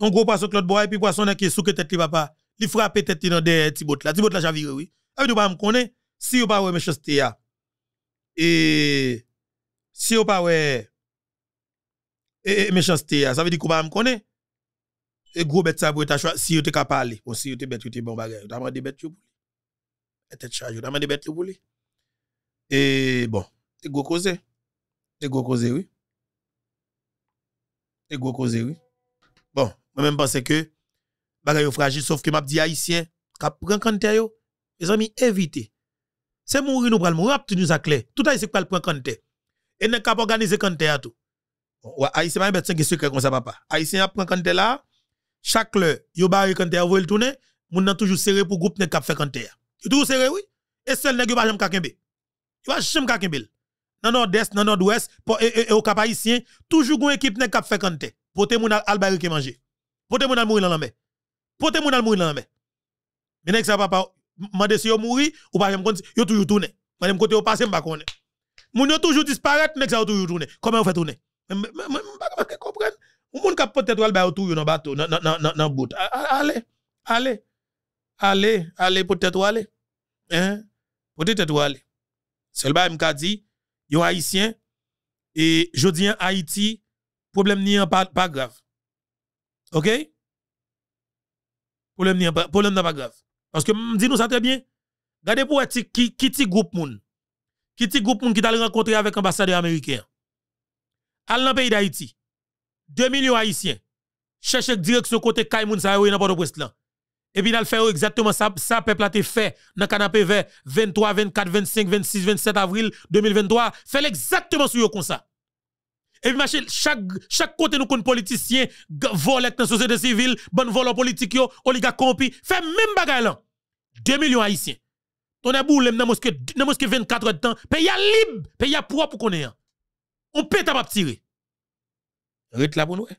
A: On gros poisson Claude Boa. et puis poisson qui est sous que tête papa. Il frappe tête dans des petits bottes là, petits bottes là j'avire oui. Avè di kou ba m konè, si yo pa wè me chanste ya. E, si yo pa wè e, e, me chanste ya, sa vè di kou ba m konè. E, gwo bet sa bwè ta chwa, si yo te kapalè. Bon, si yo te bet, wè te bon bagay. Daman de bet yobou. E, te chanjou, daman de bet yobou li. E, bon, te gwo kose. Te gwo kose wè. Te gwo kose wè. Bon, mè mè mpense ke, bagay yo fragil, saf ki m ap di a isyen, kap pwen kante yo. Mes amis, évitez. C'est mourir nous pral mourir, tout nous a clé. Tout haïtien pral prendre kanté. Et n'est cap organisé kanté à tout. Ouais, haïtien pas bête qui secret comme ça papa. Haïtien prend kanté là, chaque le, yo barre à vous le tourner, moun nan toujours serré pour groupe n'est cap faire kanté. Yo toujours serré oui. Et seul n'est pas jamais kakembe. Yo pas jamais kakembe. non nord-est, dans nord-ouest, et au cap haïtien, toujours une équipe n'est cap faire kanté. Pote moun al barre qui manger. Pote moun al mourir dans la main Pote moun al mourir dans la main Mais n'est ça papa mandé si yo mouri ou pas même compte yo toujours tourner même côté yo passé m'pa connait moun yo toujours disparaître nèg ça toujours tourner comment on fait tourner pas comprendre ou moun peut-être al ba tour dans bateau dans dans dans bout allez allez allez allez peut-être aller hein peut-être aller c'est le ba m'ka dit yo haïtien et jodi en Haïti problème ni pas pas grave OK problème ni pas problème pas grave parce que dis nous ça très bien. Regardez pour être qui qui groupe moun. Qui ti groupe moun qui t'a rencontré avec ambassadeur américain. Al nan pays d'Haïti. 2 millions haïtiens. Cherche direction côté kay moun sa yo dans Port-au-Prince Et puis ils fait exactement ça ça peut a fait dans canapé vers 23 24 25 26 27 avril 2023. Fait exactement sur yo comme ça. Et puis, chaque, chaque côté, nous comptons politiciens, volet dans la société civile, bon volant politique, oligarques corrompus, fait même bagaille là. 2 millions haïtiens. Ton a boule, dans mosquée 24 heures de temps, pays libre, pays propre pour qu'on ait. On peut pas tirer. Rete là pour nous. Hein.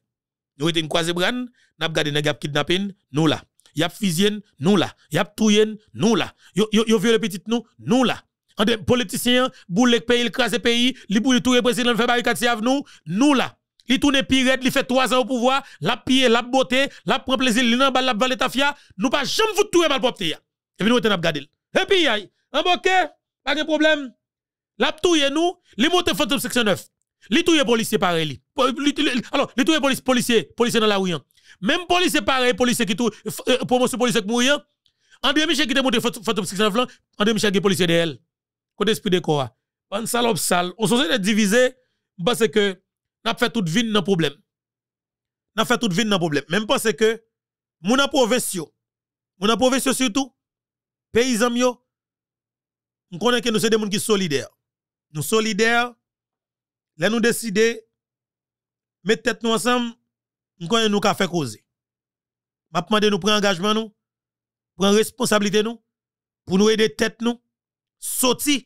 A: Nous étions une croisée bran, nous avons gardé les kidnapping, nous là. Y a fusien, nous là. Y a touyen, nous là. Yo violé petit nous, nous là en politicien, boule pays, il crase pays, li boule tout le président, fait barricade si nous, nous là. Il tourne pirate, il fait trois ans au pouvoir, la pire, la beauté, la prend plaisir, il bal la valet tafia, nous pas jamais vous touer mal propre. Et puis nous, on garder. Et puis, en bokeh, pas de problème. La touye nous, les monte fantôme section 9. Les touye policier pareil. Alors, les touye policiers, policier policiers dans la rue. Même policier pareil, policier qui touye, promotion policier qui mourir. André Michel qui te monte fantôme section 9 André Michel qui est policier de elle côté esprit de corps. une salope sale. On s'est divisé parce bah, que n'a fait toute vie dans problème. N'a fait toute vie dans problème. Même parce que mon province yo. Mon province surtout paysan yo. On connaît que nous sommes des gens qui sont solidaires. Nous sommes solidaires. Là nous décider mettre tête nous ensemble, on connaît nous faire causer. M'a demandé nous prendre engagement nous, prendre responsabilité nous pour nous aider tête nous sortir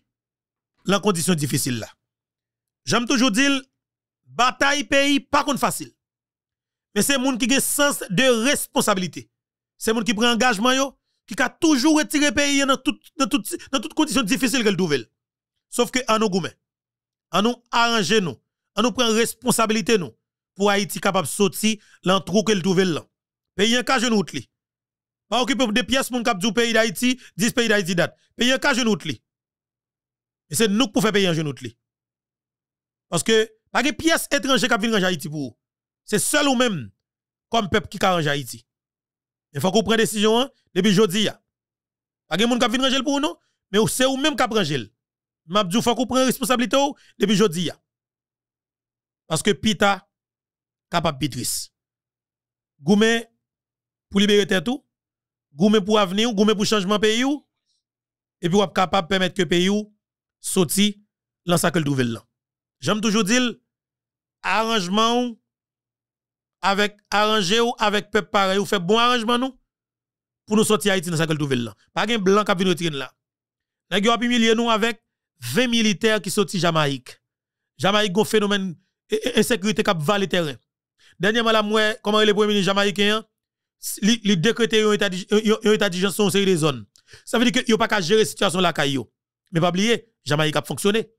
A: la condition difficile là. J'aime toujours dire, bataille pays, pas contre facile. Mais c'est monde qui a sens de responsabilité. C'est monde qui prend engagement, yo, qui a toujours retiré pays dans toutes conditions difficiles dans qu'elle trouve. Sauf que, en nous gourmet, en nous arranger nous, en nous prend responsabilité nous, pour Haïti capable de sortir l'entrou qu'elle trouve là. Pays en cas je nous Pas occupé de pièces, mon cap du pays d'Haïti, 10 pays d'Haïti date. Pays en cas je nous et c'est nous qui faire payer un genou Parce que, pas de pièces étrangères qui viennent en Haïti pour vous. C'est seul ou même, comme peuple qui en Haïti. Il faut qu'on prenne décision, hein, depuis jeudi. Pas de monde qui vient ranger pour nous, mais c'est ou même qui Haïti. Il faut qu'on prenne responsabilité depuis jeudi. Parce que Pita, capable Pitris. Goumé, pour libérer tout. Goumé pour avenir, goumé pour changement pays. Et puis, capable de permettre que pays sorti dans ça que J'aime toujours dire arrangement avec arranger ou avec peuple pareil ou fait bon arrangement nous pour nous sortir Haïti dans ça que le Pas gain blanc qui vient retirer là. Nèg yo humilié nous avec 20 militaires qui sorti Jamaïque. Jamaïque gon phénomène insécurité qui va le terrain. Dernièrement la moi comment le premier ministre jamaïcain li, li décrété un état d'urgence sur les série zones. Ça veut dire que yo pas qu'à gérer situation la caillou. Mais pas oublier, Jamaïque a fonctionné.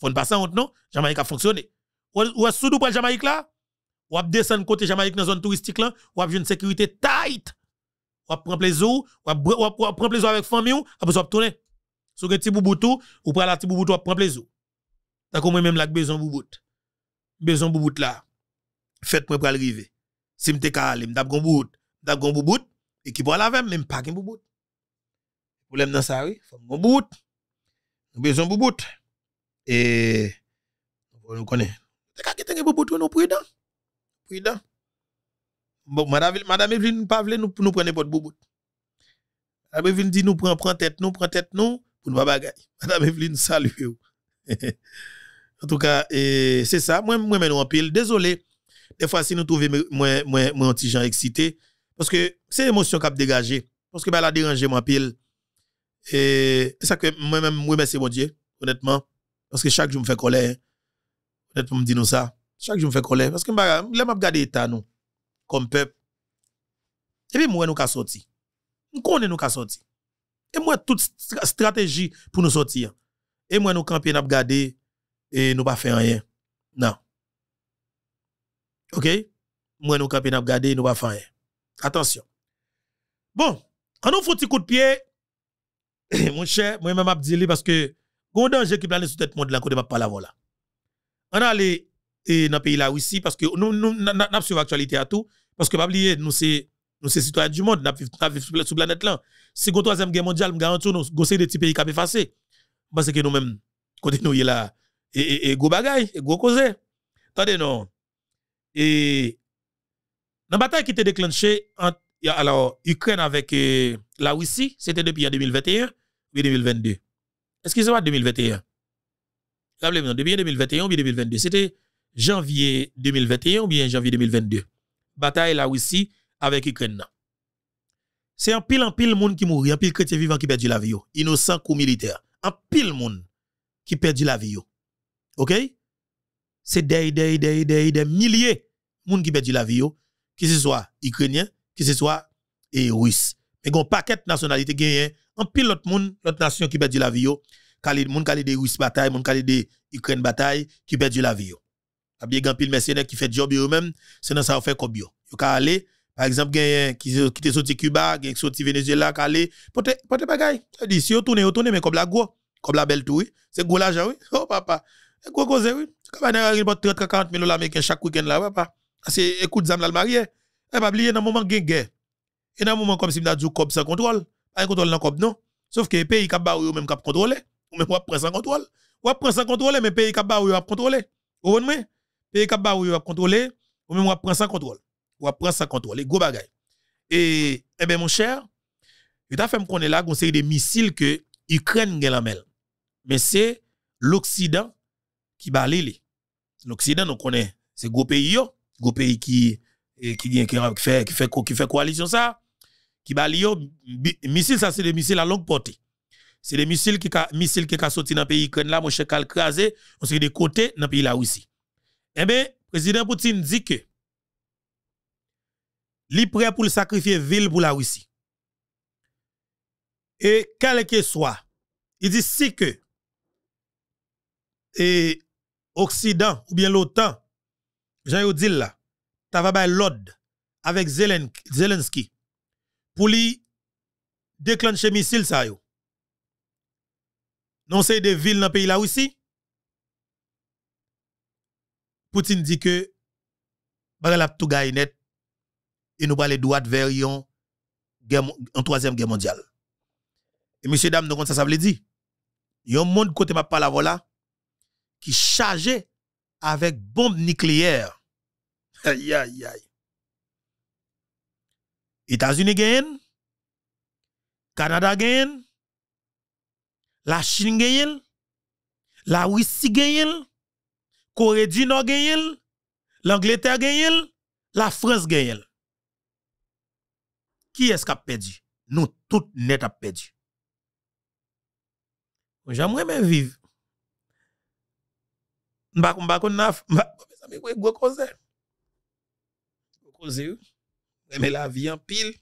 A: Faut ne pas s'en honte, non? Jamaïque a fonctionné. Ou est-ce pour le Jamaïque là? Ou ap descendre côté Jamaïque dans zone touristique là? Ou ap une sécurité tight? Ou ap prendre plaisir? Ou ap, prendre plaisir avec famille ou? besoin de tourner. Sou gen ti bouboutou, ou pral la petit bouboutou, ou ap plaisir. plaisir. D'accord, moi même la besoin boubout. Besoin boubout là. Faites moi pour arriver. Si m'te ka aller, m'dab gon boubout, gon boubout, et qui va la même, même pas gon boubout. Problème dans ça, oui, faut nous besoin de bouboute. Et nous connaît C'est quand bout nous prudent. Prudent. Bon, madame madame Evelyne pas veut nous nous prendre pour bouboute. Madame Evelyne dit nous prend prend tête nous prend tête nous pour nous pas bagaille. Madame Evelyne salue. en tout cas, c'est ça. Moi moi m'en en pile, désolé. Des fois si nous trouvons moins moins moins gens excité parce que c'est l'émotion qui a dégagé parce que bah, elle la dérangé mon pile et ça que moi-même, moi remercie mon Dieu, honnêtement. Parce que chaque jour, je me fais colère. Hein. Honnêtement, me dis nous ça. Chaque jour, je me fais colère. Parce que les vais regarder l'État, nous, comme peuple. Et puis, moi, nous avons sorti Nous connaissons nous avons sorti Et moi, toute stratégie pour nous sortir. Et moi, nous campions nous regarder et nous pas faire rien. Non. OK? Moi, nous campions, nous garder et nous pas faire rien. Attention. Bon, on nous un coup de pied mon cher, moi-même, m'a dit parce que, un danger qui plane sur cette monde là, côté m'a pas la voilà. On allé dans le pays la Russie parce que nous, nous, une sur l'actualité à tout, parce que, pas oublier, nous, c'est, nous, c'est citoyens du monde, nous vivons sur la planète là. Si la troisième guerre mondiale, nous garantit nous, c'est des petits pays qui ont effacé. Parce que nous-mêmes, côté nous, y là, et, et, gros des et gros Attendez, non. Et, dans la bataille qui était déclenchée entre, alors, Ukraine avec euh, la Russie, c'était depuis 2021, 2022. Est-ce 2021. rappelez moi depuis 2021 ou 2022. C'était janvier 2021 ou bien janvier 2022. Bataille là aussi avec l'Ukraine. C'est un pile un pile monde qui mourit, un pile chrétien vivant qui perd la vie, innocent ou militaire. Un pile monde qui perdit la vie. OK C'est des des des des des milliers monde qui perdent la vie, que ce soit ukrainien, que ce soit russe. Mais gon paquet nationalité gagnent en pile l'autre monde, l'autre nation qui perd la vie, les gens qui des Russe bataille, les gens des Ukraine bataille, qui perd la vie. A bien gampil pile mercenaires qui fait job eux-mêmes, c'est dans ça on fait comme yo. Yo ka aller, par exemple, gen, qui est sorti Cuba, qui sorti Venezuela, ka aller, pote pote bagay. Dit si yo tourne, yo tourne mais comme la go, comme la belle tour, c'est gros l'argent oui. Oh papa. Gros cause oui. C'est comme un pas 30 40 000 dollars américains chaque week-end là, papa. Ah, c'est écoute zam la marié. Et eh, pas oublier dans moment gen guerre. Et dans moment comme si m'a du comme sans contrôle pas contrôle dans COP, non. Sauf que les pays qui même cap contrôler ou même prendre ça contrôle. Ou prendre ça contrôle, mais pays qui contrôler, contrôlé. Vous comprenez? Pays qui ont contrôler, ou même prendre ça contrôle. Ou prendre ça contrôle. Gros bagaille Et, eh ben mon cher, il t'a fait me connait là, conseil des missiles que Ukraine gagne la Mais c'est l'Occident qui balé L'Occident, nous connaît, c'est gros pays, yo, gros pays qui, eh, qui, qui, fait, qui fait, qui fait coalition ça qui balio missile ça c'est des missiles à longue portée c'est des missiles qui ka missiles qui ka sorti dans pays Ukraine là mon cher cal craser on se des côtés dans pays la Russie eh ben, président Poutine dit que li prêt pour sacrifier ville pour la Russie et quel que soit il dit si que et Occident ou bien l'OTAN Jean Yodil là t'avais l'ordre avec Zelensky pour lui déclencher missile ça yo. Non c'est des villes dans le pays là aussi. Poutine dit que malgré tout gagné net et nous parler droite vers yon en troisième guerre mondiale. Et monsieur dame donc ça ça veut dire yon monde côté m'a parler voilà qui chargé avec bombes nucléaires. Aïe aïe aïe. États-Unis gagnent, Canada gagne, la Chine gagne, la Russie gagne, Corée du Nord gagne, l'Angleterre gagne, la France gagne. Qui est-ce qui a perdu? Nous tous net a perdu. J'aimerais bien vivre. pas pas naf, mbakon naf, gros conseil. Gros conseil mais la vie en pile.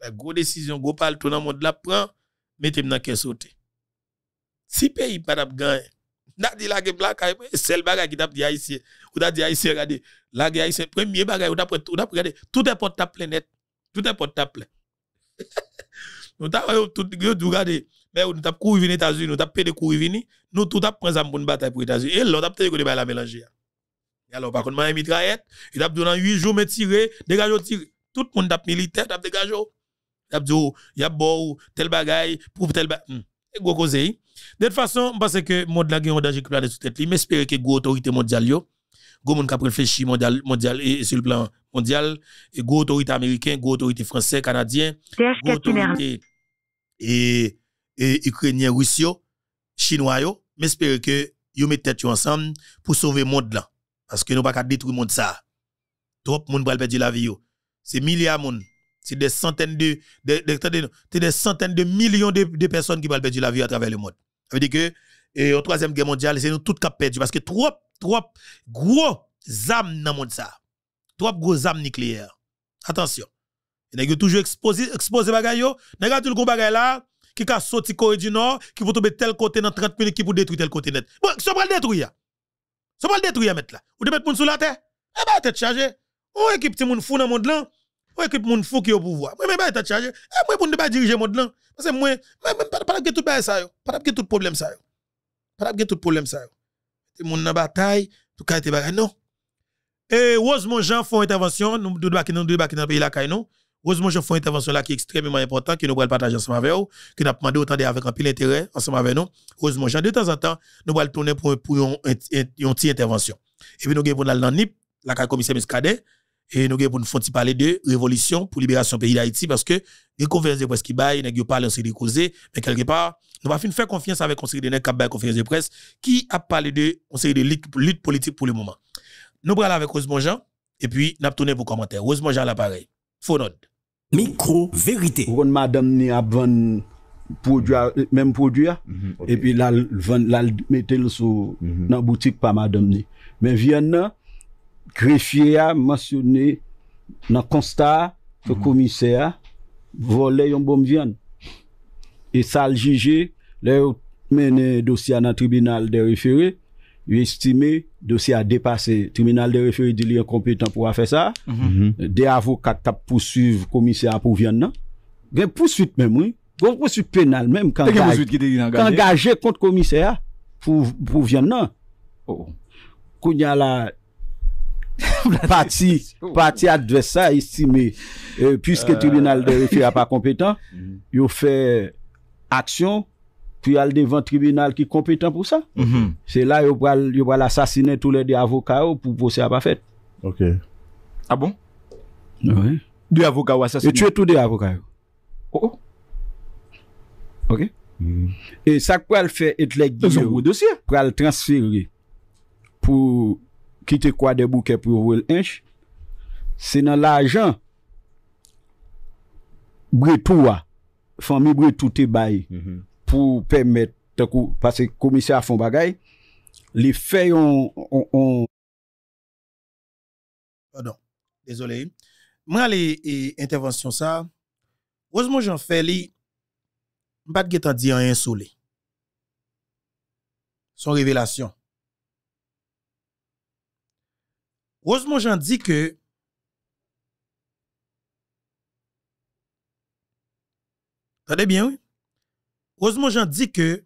A: La grosse décision, gros parle tout le monde la prend, mettez-moi dans Si pays pas gagné, n'a dit la guerre blanche, eh, c'est le bagage qui a dit Ou t'a dit ici, regardez, la guerre premier bagage, ou t'a pris, ou t'a tout est pour ta net, tout est pour ta Nous eh, avons tout, mais nous t'avons couru venir aux États-Unis, nous t'avons tout venir, nous tout pris un bataille pour les États-Unis, et là, t'avons avons la mélanger alors, par contre, moi, mitraillette, il a dans 8 jours, me tirer, dégage, tirer. Tout le monde est militaire, tape dégage. Il a dit, oh, il y a beau, oh, tel bagaille, pour tel bagaille. Hmm. C'est gros cause. De façon, parce pense que le monde a un danger qui plane sous tête. Mais j'espère que autorité mondiale, le monde qui a réfléchi mondial, mondial et sur le plan mondial, et autorité américaine, français, française, canadienne, l'autorité et, et ukrainien, russe, chinois, j'espère que vous mettez tête ensemble pour sauver le monde là. Parce que nous pas qu'à détruire monde ça. Trop monde va perdre la vie C'est milliards monde, c'est des centaines de de, de, des centaines de millions de, personnes qui vont perdre la vie à travers le monde. Ça veut dire que et en troisième guerre mondiale, c'est nous toutes qui perdu parce que trop trop gros âmes dans monde ça. Trop gros âmes nucléaires. Attention. Il y a toujours exposé exposé bagay yo. Nèg tout le bagay là qui ka sorti Corée du Nord, qui va tomber tel côté dans 30 minutes qui va détruire tel continent. Bon, ça va détruire. Ça va le détruire mettre là. Ou de mettre moun sous la terre. Eh ben tête chargée. Ou équipe ti moun fou dans monde là. Ou équipe moun fou qui au pouvoir. Mais même ben, tête chargée. Eh moi pour ne pas diriger monde là. Parce que moi même pas de tout bail ben ça yo. Pas de tout problème ça yo. Pas de tout problème ça yo. Ti moun nan bataille, tout cas te bagay non. Et eh, heureusement Jean font intervention, nous deux pas qui deux pas qui dans pays la caille Heureusement, je fais une intervention là qui est extrêmement importante, que nous allons partager ensemble avec vous, que nous demandé autant avec un pile intérêt ensemble avec nous. Heureusement, de temps en temps, nous allons tourner pour, une, petite intervention. Et puis, nous allons aller dans NIP, la commissaire Miscadet, et nous allons faire parler de révolution pour libération du pays d'Haïti, parce que les conférences de presse qui baillent, nous parlons aussi de causes, mais quelque part, nous allons faire confiance avec conseil de la conférence de presse qui a parlé de conseil de lutte politique pour le moment. Nous allons avec Heureusement Jean, et puis nous allons tourner pour commentaires. Heureusement Jean, l'appareil.
B: Micro-vérité. on madame ni avant produit même produit ah. mhm, et puis là là mettez le sous mhm. boutique pas madame ni mais vienne greffier a ah, mentionné dans constat que mhm. commissaire ah, volé un bon viande et ça le juger le mener dossier dans tribunal de référé il estimé dossier a dépassé, tribunal de référé est compétent pour faire ça, mm-hmm. des avocats qui le commissaire pour non il poursuite même, oui, il poursuite pénale même quand engagé contre commissaire pour, pour viande. Oh. Quand y a la partie, partie adversaire estimée, euh, puisque le euh. tribunal de référé n'est pas compétent, il mm-hmm. fait action pi al devan tribunal ki kompetan pou sa. Se la yo pral yu pral asasine tou le de avokado pou bose apafet. Ok. A bon? Oui. E tue tout de avokado? Ou ou. Ok? E sa kwa l fè et lèk diyo, pral transferi pou kite kwa debu ke pou rou el enj, se nan la jan bre tou a, fwa mi bre tou te bayi. Mm-hmm. pour permettre, parce que le commissaire font bagaille, les faits ont, on, on...
A: Pardon, désolé. Moi, les, interventions, ça, heureusement, j'en fais, les... je ne un insolé, Son révélation. Heureusement, j'en dis que Tade bien, oui. Heureusement, j'en dis que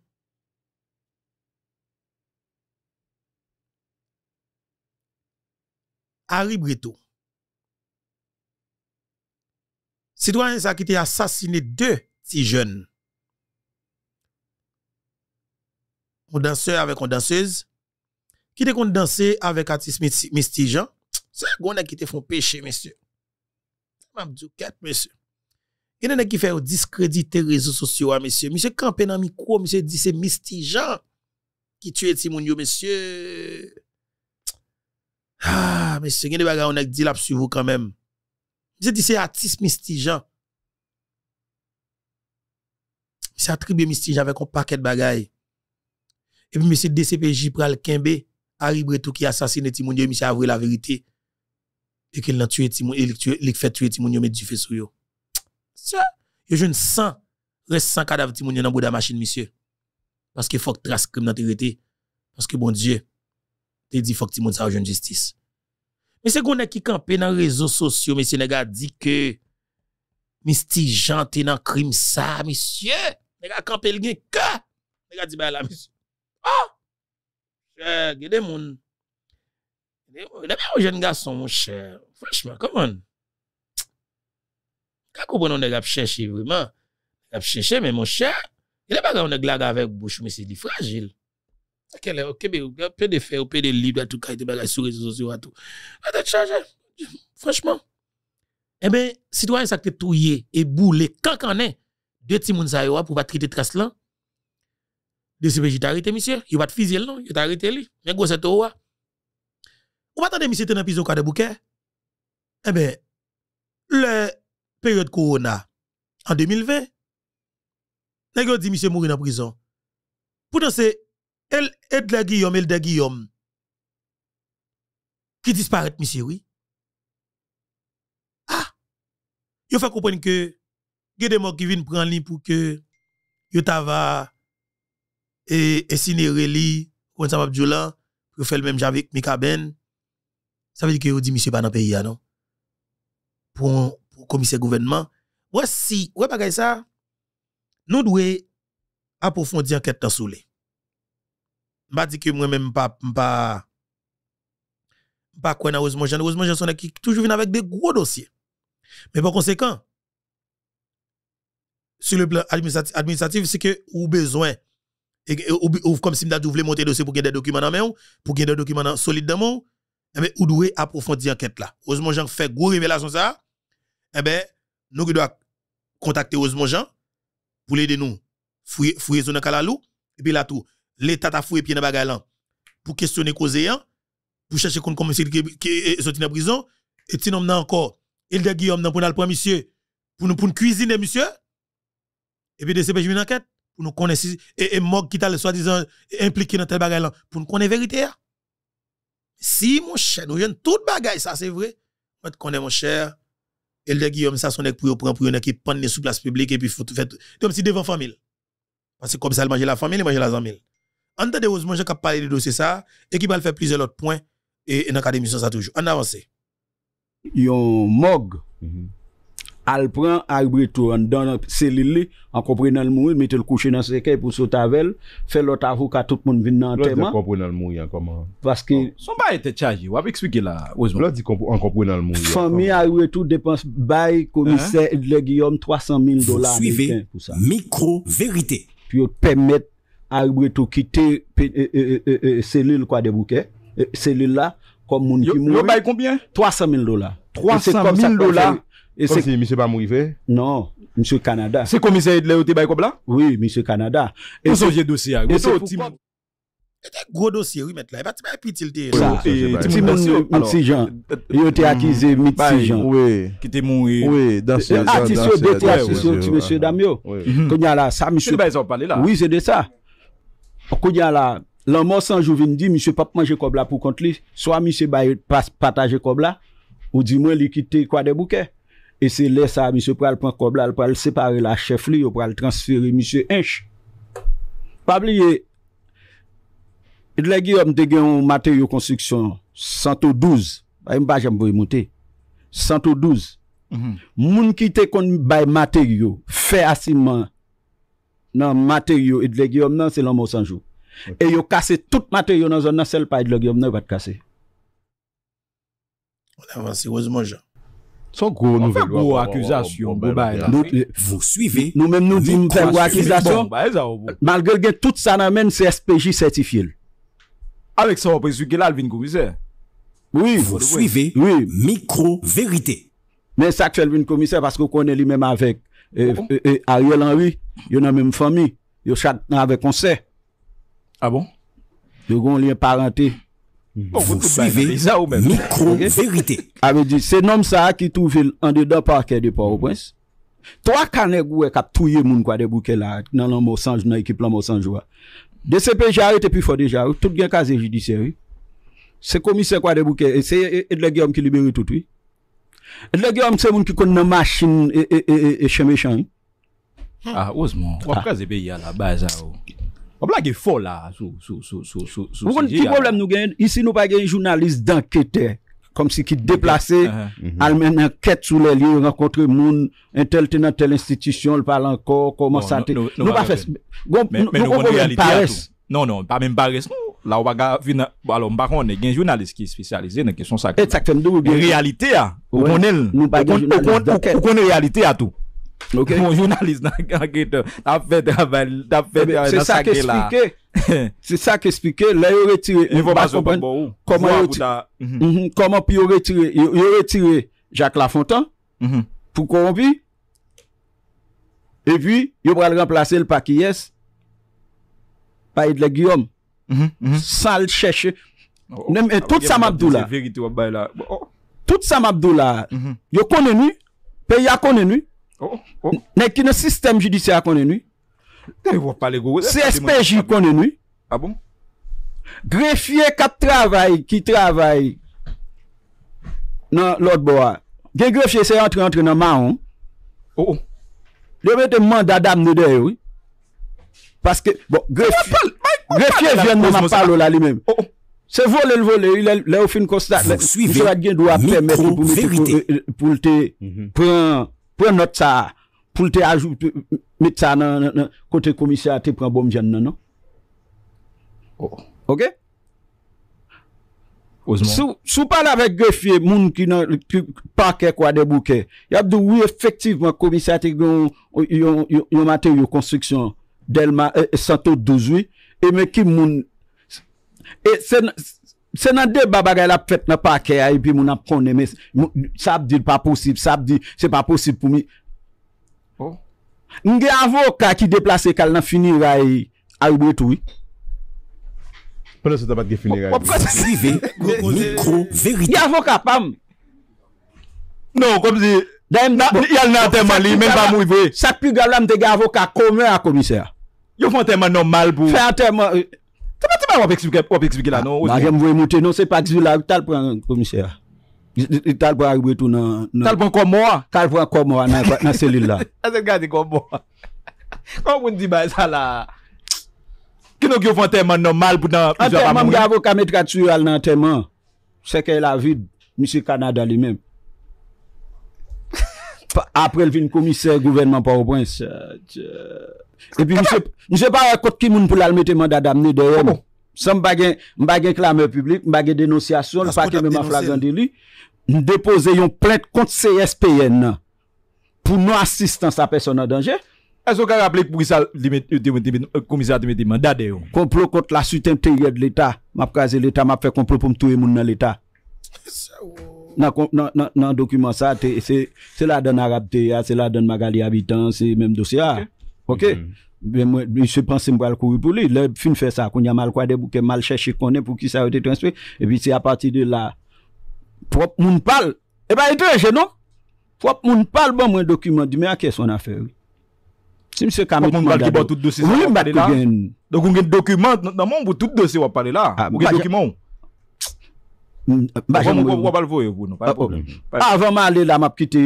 A: Harry Brito, citoyen ça qui était assassiné deux petits jeunes, un danseur avec une danseuse, qui était de danser avec artiste Jean. c'est un qui te font péché, monsieur. quatre, monsieur. Il y en a qui fait discréditer les réseaux sociaux, hein, monsieur. Monsieur campé dans micro, monsieur dit c'est Mistijan qui tue Timounio, monsieur. Ah, monsieur, il y a des bagages, on a dit là sur vous quand même. Monsieur dit c'est artiste Mistijan. Monsieur attribue mistijan avec un paquet de bagages. Et puis, monsieur DCPJ pral Kembe, Harry Bretou qui assassiné Timounio, monsieur avoué la vérité. Et qu'il a tué Timounio, il fait tuer Timounio, mais du fait sur je ne sens reste 100 cadavres ti moun dans la machine monsieur. Parce que faut que trace crime dans parce que bon Dieu te dit faut que ti moun sa jeune justice. Mais c'est qu'on est qui campé dans les réseaux sociaux monsieur nèg dit que Misti Jean te dans crime ça monsieur. Nèg a campé le gen que nèg a dit bah là monsieur. Ah! Gede moun. Gede moun jeune garçon mon cher. Franchement, come on quand on prenez un à chercher vraiment, à chercher, mais mon cher, il n'est pas on nègre là avec bouche, mais c'est fragile. Ok, mais au avez un peu de fait, un peu de tout cas, il y a sur les réseaux sociaux, tout. Vous êtes chargé, franchement. Eh bien, citoyen, ça e a été touillé et boulé, quand qu'on est, deux petits mouns à pour pas traiter de trace là. De ce pays, arrêté, monsieur. Il va te fiser, non? Il t'a arrêté, lui. Mais gros, c'est on va m'attendez, monsieur, t'es dans la prison, quoi, de bouquet? Eh bien, le période corona en 2020. Nèg dit monsieur mourin en prison. Pourtant c'est Elle de la Guillaume Edla Guillaume qui disparaît monsieur oui. Ah. Il faut comprendre que il des morts qui viennent prendre l'île pour que yo tava et incinéré li comme ça m'a dit là pour faire le même avec ben Ça veut dire que yo dit monsieur pas dans pays ah, non. Pour commissaire gouvernement. Ouais, si, ouais, ça, nous devons approfondir enquête dans soule M'a dit que moi-même, pas, pas, pas quoi, heureusement, j'en, heureusement, j'en qui toujours avec des gros dossiers. Mais par conséquent, sur le plan administratif, c'est que ou besoin, ou, comme si vous voulez monter dossier pour gagner des documents dans main, pour gagner des documents solides dans mon, mais eh ou devez approfondir enquête là. Heureusement, j'en fais gros révélation ça eh bien, nous doit contacter Osmo Jean pour l'aider nous. Fouiller fouiller zone Kalalou et puis là tout l'état a fouillé pied dans bagaille là pour questionner causéant pour chercher comment c'est qui sorti dans prison et nous on encore il de Guillaume dans pour prendre monsieur pour nous pour cuisiner monsieur et puis de CPJ une enquête pour nous connaître et, et mort qui t'a le soi-disant impliqué dans tel bagaille. là pour nous connaître vérité hein. si mon cher nous jeune tout bagaille, ça c'est vrai moi connais mon cher et le Guillaume, ça, son pour prendre pour qui penne sous place publique et puis faut faire comme si devant famille. Parce que comme ça, il mange la famille, il mange la famille. En tant que heureusement, j'ai parlé de dossier ça et qui va faire plusieurs autres points et dans l'académie, ça toujours. En avance.
B: Yon mog. Mhm al prend arbreto an dan cellule en comprenant le nan l le coucher dans kouche pour seke pou sot avel, fe tout monde vient dans teman. Hein. Blot le kompre nan l moui an koman. Paske... Son bail était chargé wap eksplike la, là Blot di an kompre nan l moui an koman. dépense bail commissaire bay hein? Guillaume 300 000 dollars. suivez pou micro-vérité. Pour permettre yo quitter euh, euh, euh, cellule quoi cellule kwa de bouke, cellule là comme Le ki moui. Yo 300 000 dollars. 300 000 dollars et Comme si monsieur pas arrivé Non, monsieur Canada. C'est commissaire de la comme là Oui, monsieur Canada. Et vous avez dossier. Hein. Et c'est Gros dossier, oui,
A: mettre là. Et pas petit
B: le Ça, petit euh, Jean. Euh, euh, il était accusé petit Jean. Oui. Qui était mort. Oui, dans ce Artiste, deux artistes, monsieur Damio. Qu'on y a là, ça, monsieur. Oui, c'est de ça. Qu'on y a là. L'homme sans jour vient dire, monsieur, pas manger comme pour contre lui. Soit monsieur partager comme ou du moins liquider quoi des bouquets. E se lè sa misyo pou al pran koblal, pou al separe la chef li, pou al transfere misyo enche. Pabli ye, idle giyom de gen yon materyo konstriksyon, santo douz, a yon bajan pou yon mouté, santo douz, mhm. moun ki te kon bay materyo, fè asiman nan materyo idle giyom nan selan mousan jou. E yo kase tout materyo nan zon nan sel pa idle giyom nan vat kase. Olè avansi, oz moun jan. Son gros nouvelle accusation. Vous suivez. Nous-mêmes, nous disons gros accusation. Malgré que tout ça n'a même CSPJ certifié. Avec ça, on peut là, Alvin Commissaire. Oui. Vous suivez. Oui. Micro-vérité. Mais ça actuel Alvin Commissaire parce qu'on connaît lui-même avec Ariel Henry. Il y a la même famille. Il y a chacun avec concert. Ah bon? Il y a un lien parenté. vous suivez mikro verite se nom sa ki tou vil an de do parke de porpens 3 kane gwe kap touye moun kwa de bouke la nan ekip lan monsanjwa de sepe jare te pi fode jare tout gen kaze judisyevi se komise kwa de bouke edle ge om ki liberi tout vi edle ge om se moun ki kon nan masin e cheme chan wap kaze be yala baza ou On blague faux là. sous, sous, sous, sous, sou, sou, vous comprenez problème nous gagne? Ici, nous pas un journaliste d'enquêteur. Comme si qui déplacé, uh-huh. uh-huh. al mène enquête sur les lieux, rencontrer moun, un tel dans telle institution, le parle encore, comment ça te... Nous pas fait... Mais nous on réalité Non, non, pas même paresse, non. on va baga vina, y a un journaliste qui est spécialisé, spesyalize nan question sacrée. Exactement. Realite Nous on konen, on konen réalité à tout. Mon jounalist nan gète, nan fèdè non, avèl, nan fèdè avèl nan sa gè la. Se sa kè spikè, se sa kè spikè, lè yo retire, yo retire Jacques Lafontan, pou kon vi, e vi, yo bral remplase l'Pakiyès, pa idle Guillaume, san l'cheche, nem e tout Samabdou la, tout Samabdou la, yo konenu, pe ya konenu, Oh, oh. Nè ki nè sistem jidisa konè nou CSPJ konè nou ah bon? Grefye kap travay ki travay Nè lòt bo a Ge grefye se antre antre nan ma oh, ou bon, Le mè euh, euh, te manda dam nè de ou Grefye ven nan apal ou la li mè Se vole vole Le ou fin kostat Nè ki sou adyen do apè Mè pou mè te pou lte Pren an Pwè not sa pou te ajou met sa nan kote komisyati pran bom jen nan nan? Ok? Sou pala vek ge fye moun ki pa kekwa debouke, yadou ou efektivman komisyati yon mater yon konstriksyon delman e euh, sato dozwi e men ki moun e sen... Senade babagay la pwet na pake a yi e pi moun ap kone me. Sabdi l pa posib, sabdi se pa posib pou mi. Po? Oh. Nge avoka ki deplase kal nan finir a yi, a yi bwe tou yi. Pwede se tapat ge finir a yi. Wop kon skrive mikro verite. Nge avoka pam. Non, komzi. Den nan. Yal nan teman li men pa mou yi vwe. Sak pi gavlam te ge avoka kome a komise a. Yow fwen teman normal pou. Fwen teman... Ate ba wap eksplike la nou? Mwagèm vwe mwote nou, se pati zil la, talp wè komisè. Talp wè aribe tout nan... Talp wè komwa? Talp wè komwa nan selil la. Ase gade komwa. Kwa mwoun di ba, sa la... Kino gyo vwantèman nan mal pou nan... Antèman mwavou kamet katsuyal nan antèman. Seke la vid, misi kanada li men. Apre lvin komisè, gouvenman pa wap wens. Tchè... E pi, njè pa yon kote ki moun pou lal mette mandat amne ah bon? euh, de yon. Sè m bagen klame publik, m bagen denosyasyon, pa ke m man flagande li. N depose yon plente konti CSPN nan, pou nou asistan sa person nan denje. E sou ka gable koumisa di mette mandat de yon? Komplo konti la sute mte yon de l'Etat. Map kaze l'Etat, map fe komplo pou m touye moun nan l'Etat. Nan dokumen sa, se la den a rapte ya, se la den magali habitans, se menm dosya ya. Ok? Mwen mhm. se pranse mwen al kou li pou li. Le fin fe sa. Koun jan mal kwa de pou ke mal chèche konen pou ki sa yo te transper. E pi se a pati de la. Pwop moun pal. E ba ete je nou. Pwop moun pal bon mwen dokumen. Dimè a kes son a fe. Si mse kamit manda. Mwen bal ki bon tout dosi. Mwen bal ki gen. Dokoun gen dokumen. Nan moun boutout dosi wap pale la. Mwen gen dokumen. Wap bal voye. Wan mali la m ap kite.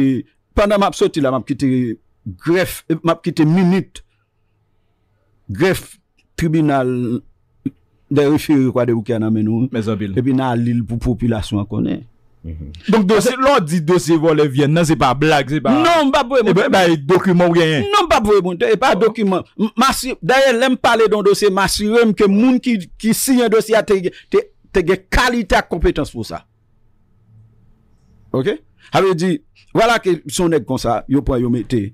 B: Pwanda m ap soti la m ap kite. greffe, euh, ma quitté minute, greffe tribunal des référé quoi de Oukian nous. Et puis tribunal l'île pour population connaît. Mm-hmm. Donc dossier l'on dit dossier volé vient, non c'est pas blague c'est pas Non pas pour et eh ben bah, document rien Non pas pour et pas oh. document d'ailleurs l'aime parler d'un dossier m'assurer que moun qui qui signe un dossier a te qualité compétence pour ça OK Avait dit voilà que son nèg comme ça yo prend yo mettez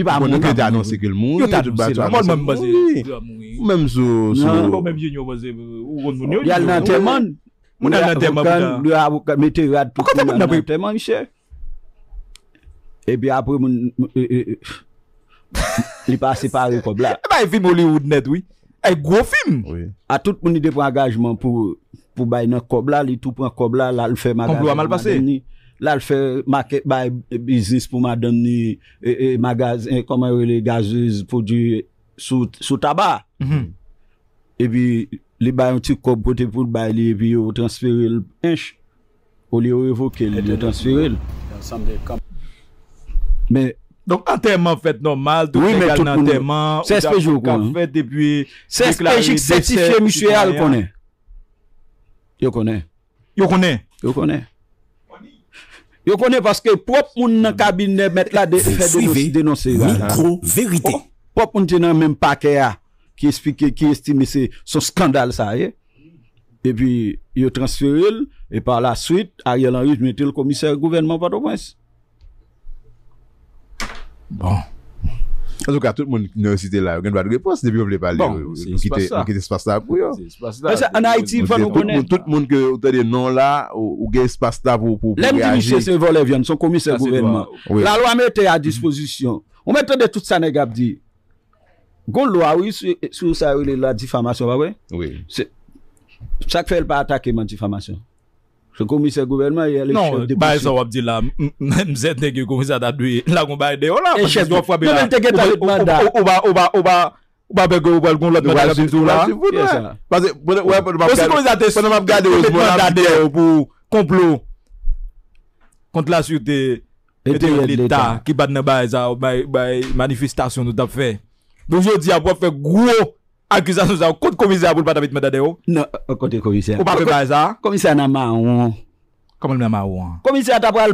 B: pas va eh moun. Euh, euh, euh, il n'y a pas de l eh ben, Il n'y mourir. pas sur sur il n'y a pas de Mon n'y a pas de rad. n'y a pas de Il Hollywood net oui. un eh, gros film. A tout le monde, n'y a pour pour. bay Il n'y a pas de pou Il n'y a pas a mal La l fè, m a ke bè bizis pou m a dan ni e, e, magazin, e, koman wè lè gaziz pou di sou taba. Mhm. Ebi, li bè yon ti kop bote pou bè li, ebi yon wè transfiril pench, ou li wè evoke li, li transfiril. Donk anterman fèt normal, doun se gèl nan anterman, se spej yon kwen, se spej yon kwen. Yo kwenè. Yo kwenè. Yo kwenè. Yo kwenè. Je connais parce que propre moun le cabinet mettre là de faire dénoncer micro vérité. Oh, propre moun n'a même paquet ah, qui explique qui estime c'est son scandale ça eh. et puis il transfère et par la suite Ariel Henry met le commissaire gouvernement de au Bon. Azou ka tout moun nan yon site la, gen bad grepo, se depi pou ble pali, ou ki te spas ta pou yo. An Haiti, pou nou konen. Tout moun ke ou te de nan la, ou gey spas ta pou pou reage. Lèm di miche se volè vyon, son komise gouvernement. La lwa me te a disposition. Ou me te de tout Sanegabdi. Gon lwa ou sou sa ou li la difamasyon, ba we? Oui. Chakfe el pa atake man difamasyon. Se komise gouvenman ye alek chev depresyon. Nan, bayezan wap di la, mzen teke komise atat di, lakon baye deyo la. E ches, mwen teke ta lit manda. Ou ba, ou ba, ou ba, ou ba, ou ba bego ou ba lgon lot manda. Dewa si vout, dewa si vout. Dewa si vout, dewa si vout. Pwese kon yate, kon yate manda deyo pou komplou kont la syoute ete yon lita ki batne bayezan ou baye manifestasyon nou tap fe. Donjodi ap wap fe gro kon yate, Akizasyon sa non, euh, ou, kote komisyen apout pata vit medade ou? Non, kote komisyen. Ou pa pe pa aza? Komisyen nan ma ou an. Kome l mena ma ou an? Komisyen tapwa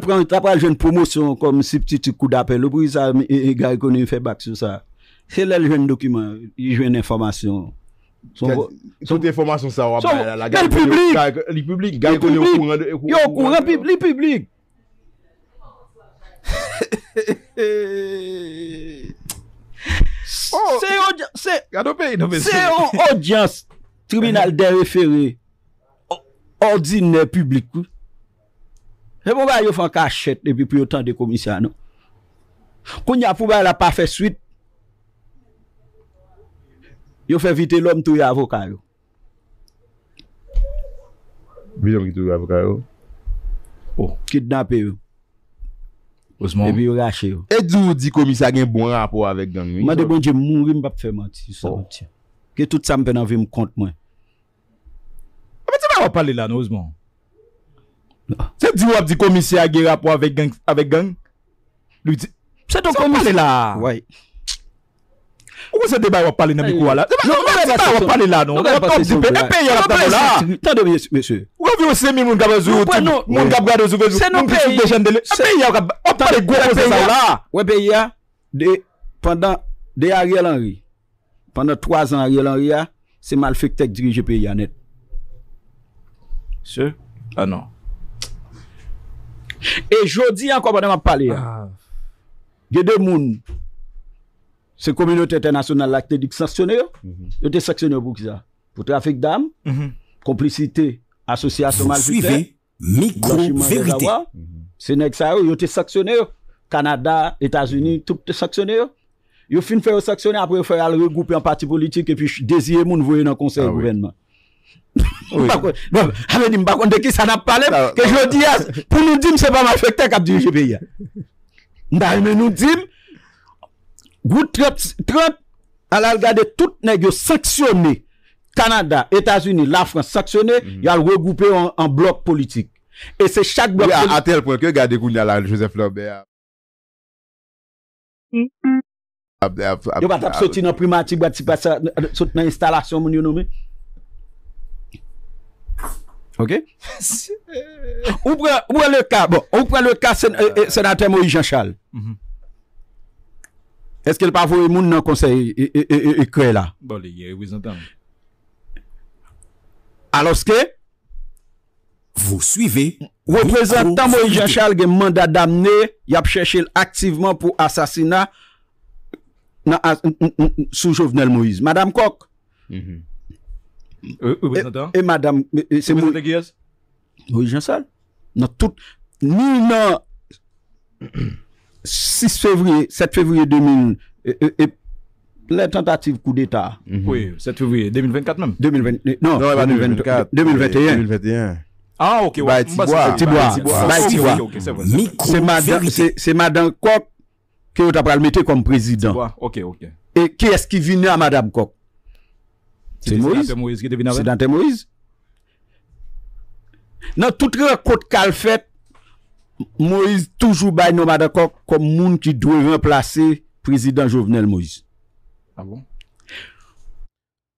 B: jwen promosyon kom si ptiti kou d'ape. Lou pou yi sa, yi ga yi koni yi fe bak sou sa. Che lè l jwen dokumen, yi jwen informasyon. Sote informasyon sa ou apay la? Sò, yi yon kouran li publik! Hehehehe! Oh. Se yon audience Tribunal de refere Ordine publik Se mou ba yon fwa ka chet Depi pou yon tan de komisyan Koun yon pou ba yon la pafe suite Yon fwe vite lom tou yon avokan Biyon ki tou yon avokan oh, Kidnape yon Oseman, e di ou di komisya gen bon rapor avek gang? Mwen dekwen bon je moun rim bap fèman ti, yon sa oh. moun ti. Ge tout sam pen avè m kont mwen. Ape ti wap wap pale la nou oseman? Ah. Se di ou ap di komisya gen rapor avek gang? Se di wap pale la? Woy. Ou se debay wap pale nan mikou ala? Non, non, non, wap pale nan mikou ala? Wap pale nan mikou ala? Tande mwenye, mwenye, mwenye. Ou wavyo semi moun gabazou, moun gabgadezou, moun kousou de jendele? Wap pale nan mikou ala? Wap pale nan mikou ala? Pendan de ari alanri, pendant 3 anri alanri, se mal fiktek diri jepi anet. Se? Ah nan. E jodi an komane wap pale ya. Ah. Gede moun, c'est communauté internationale là qui été dit sanctionné. Mhm. Ils sanctionné pour ça. Pour trafic d'âme, mhm. complicité, association malfaite. micro-vérité. Mhm. C'est nèg ça ils ont été sanctionné. Canada, États-Unis, tout est sanctionné. Ils ont fini faire sanctionner après faire regrouper en parti politique et puis désirer mon voyer dans le conseil ah de gouvernement. Oui. Avec une que de qui ça n'a pas parlé, ah, que je ah. dis, pour nous dire, c'est pas que qui a dirigé le pays. Bah, mais nous dire, Gou trèp, trèp, alal gade tout negyo seksyoné. Kanada, Etats-Unis, la France, seksyoné, mhm. yal regroupe en blok politik. E se chak blok politik. A tel pwen, kè gade goun alal Joseph Lambert. Yo bat ap soti nan primati, bat soti nan instalasyon moun yon nomè. Ok? Ou pre le ka, bon, ou pre le ka senatèm euh, euh, ou ijan chal. Mm-hmm. Eske li pa vou yon moun nan konsey yi kre la? Bole, ye, yi wizantan. Aloske? Vous suivez. Ou wè prezentant Moïse Jean-Charles gen mandat d'amener yap chèche l'aktiveman pou asasina nan sou chouvenel Moïse. Madame Kok? Ou wè prezentant? Ou wè prezentant? Ou wè prezentant? Ou wè prezentant? Ou wè prezentant? Nan tout. Ni nan... 6 février, 7 février 2000, et, et, tentative coup d'État. Mhm. Oui, 7 février 2024 même. Eh, non, 2021. Ah, ok, ouais. C'est Madame Koch que vous avez mettre comme président. Ok, ok. Et qui est-ce qui vient à Madame Koch C'est Moïse. C'est Dante Moïse. Dans toute rencontre qu'elle fait, Moïse toujours comme comme d'accord comme moun qui doit remplacer président Jovenel Moïse. ah bon?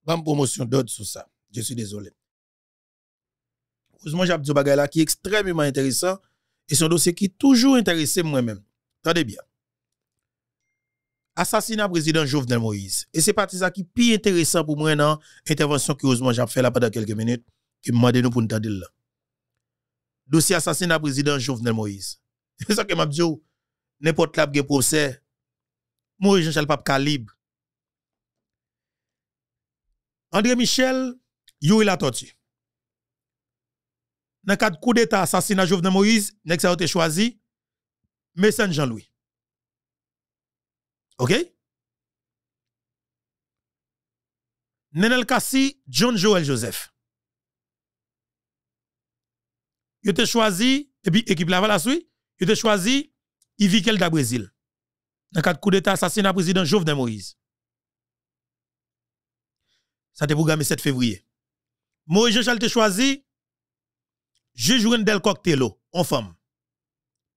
A: Ban promotion d'autres sur ça. Je suis désolé. j'ai Ousman là qui est extrêmement intéressant et son dossier qui toujours intéressé moi-même. attendez bien. Assassinat président Jovenel Moïse. Et c'est parti ça qui plus intéressant pour moi dans intervention que heureusement j'ai fait là pendant quelques minutes m'a demandé pour pour là dossier assassinat président Jovenel Moïse. C'est ça que m'a dit, oh. n'importe qui procès, Moïse Jean-Charles Pape Calibre. André Michel, il a tortue. Dans le cadre coup d'État, assassinat Jovenel Moïse, nest a été choisi, Messin Jean-Louis. OK? Nenel Kassi, John Joel Joseph il a choisi, et puis équipe Laval la suite. il a choisi Ivikel da Brésil. Dans quatre coup d'État, assassinat président Jovenel Moïse. Ça te programmé 7 février. Moïse Jean-Charles te choisi, juge Del Coctello, en femme.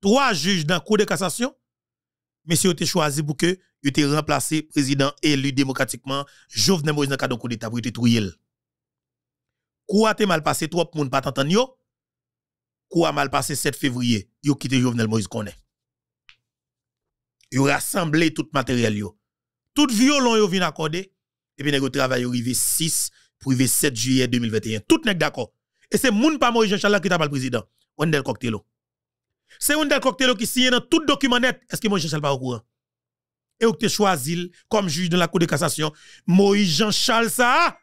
A: Trois juges dans le coup de cassation, monsieur avez choisi pour que il était remplacé président élu démocratiquement Jovenel Moïse dans le cadre coup d'État pour te Quoi t'es mal passé, ne monde pas t'entendre quoi mal passé 7 février, yo quitté Jovenel Moïse koné. Yo rassemblé tout matériel yo. Tout violon yo vin accorder. et puis nèg travail arrivé 6 le 7 juillet 2021. Tout nèg d'accord. Et c'est moun pas Moïse Jean-Charles qui t'a pas le président. Wendel Coctello. C'est Wendel Coctello qui signe dans tout document net. Est-ce que Moïse Jean-Charles pas au courant? Et ou que choisi comme juge de la Cour de cassation, Moïse Jean-Charles ça.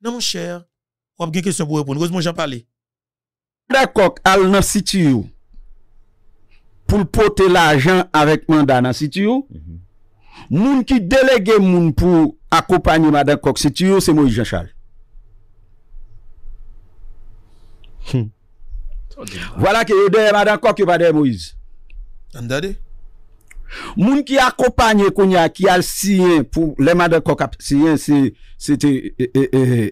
A: Non mon cher, on a une question pour répondre. Heureusement j'en
B: parlais. Madan Kok al nan sitiyou pou l'pote l'ajan avek manda nan sitiyou mhm. moun ki delege moun pou akopanyi Madan Kok sitiyou se Moïse Jean Charles wala hmm. ki e deye Madan Kok e pa deye Moïse moun ki akopanyi konya ki al siyen pou le Madan Kok siyen se te e, e, e,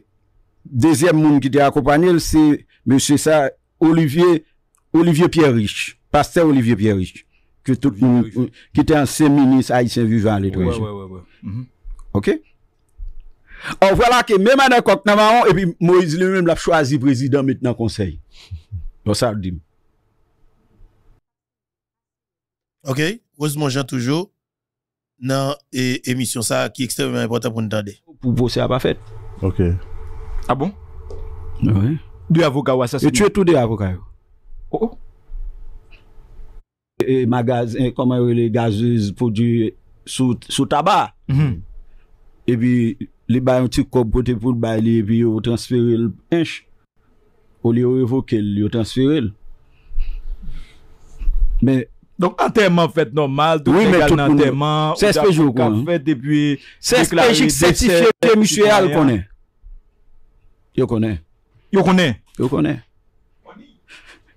B: dezyem moun ki te akopanyi moun ki te akopanyi Olivier, Olivier Pierre-Rich, pasteur Olivier Pierre-Rich, qui était ancien ministre haïtien vivant à l'étranger. Ouais, ouais, ouais, mhm. OK? En oh, voilà que même Anna Kok et puis Moïse lui-même l'a choisi président maintenant conseil. Donc, ça, dit.
A: OK? Heureusement, Jean, toujours, dans l'émission, ça, qui est extrêmement important
B: pour nous entendre. Pour c'est à pas fait. OK. Ah bon? Oui. Yo oh. tue tou mm-hmm. de avokayou. Ou? E magazin koman yo le gazouz pou di sou taba. Hmm. E bi li bayon ti kobote pou l bayli e bi yo transferil bensh. Ou li yo evokel, yo transferil. Men. Donk anterman fèt normal. Oui men tout pou nou. Sè spè jokou an. Sè spè jik sè ti fèt yon konè. Yon konè. Yo konè. Yo konè.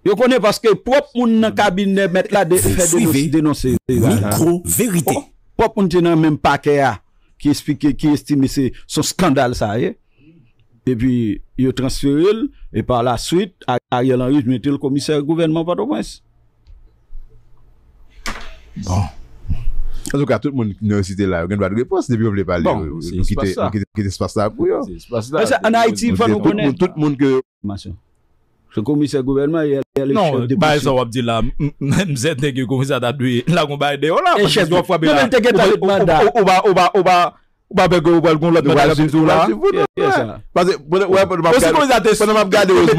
B: Yo konè paske prop moun nan kabine met la de fè de mous denonser. Fouive, mikro, verite. Oh, prop moun tè nan menm pa kè ya ki espike, ki estime se son skandal sa ye. E pi yo transferil, e pa la suite, a yel an riz mette l komisèr gouvenman pato mwens. Bon. Sazou ka tout moun nou yon sitè la, gen badre, pou as de bi pou ble pali ou ki te spas la pou yo? Sazou ka tout moun nou yon sitè la, gen badre, pou as de bi pou ble pali ou ki te spas la pou yo? An Haiti fan nou konen? Tout moun ke... Mase, se komise gouverman yon... Non, baye sa wap di la, mzè teke komise atat duy, lakon baye de, o la, mwen chèz yon fwa be la. O ba, o ba, o ba, o ba, o ba be go, ou ba l kon let mwen atat duy, o la. Pase, wè, wè, wè, wè, wè, wè, wè, wè,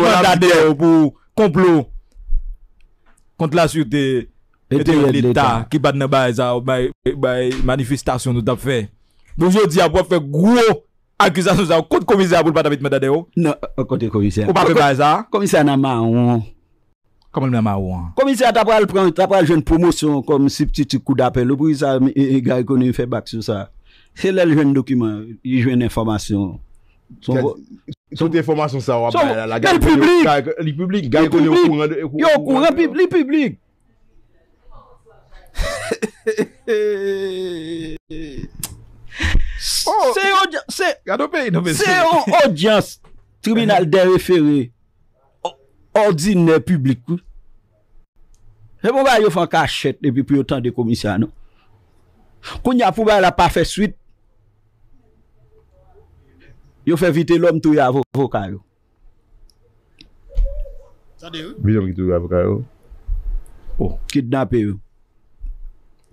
B: wè, wè, wè, wè, wè Ete yon lita ki bat nan bayza non, euh, ou bay manifestasyon nou tap fe. Nou je di ap wap fe gro akizasyon sa ou kote komisyen ap wap bat abit medade ou? Non, kote komisyen. Ou pa pe bayza? Komisyen nan ma ou an. Koman nan ma ou an? Komisyen tap wap jen promosyon kom si pti ti kou d'ape. Lou pou yon sa, yon gare konen yon fe bak sou sa. Che lè l jen dokumen, yon jen informasyon. Sote informasyon sa wap bayla la gare konen yon kou rende. Yon kou rende li publik. Se oh. yon audience Tribunal de referè Ordinè publik Se mou ba yon fankan chet Nèpi pou yon tan de komisyan Kou nyan pou ba la pafe swit Yon fè vite lom tou yavokan yon Biyon ki tou yavokan yon oh, Kidnap yon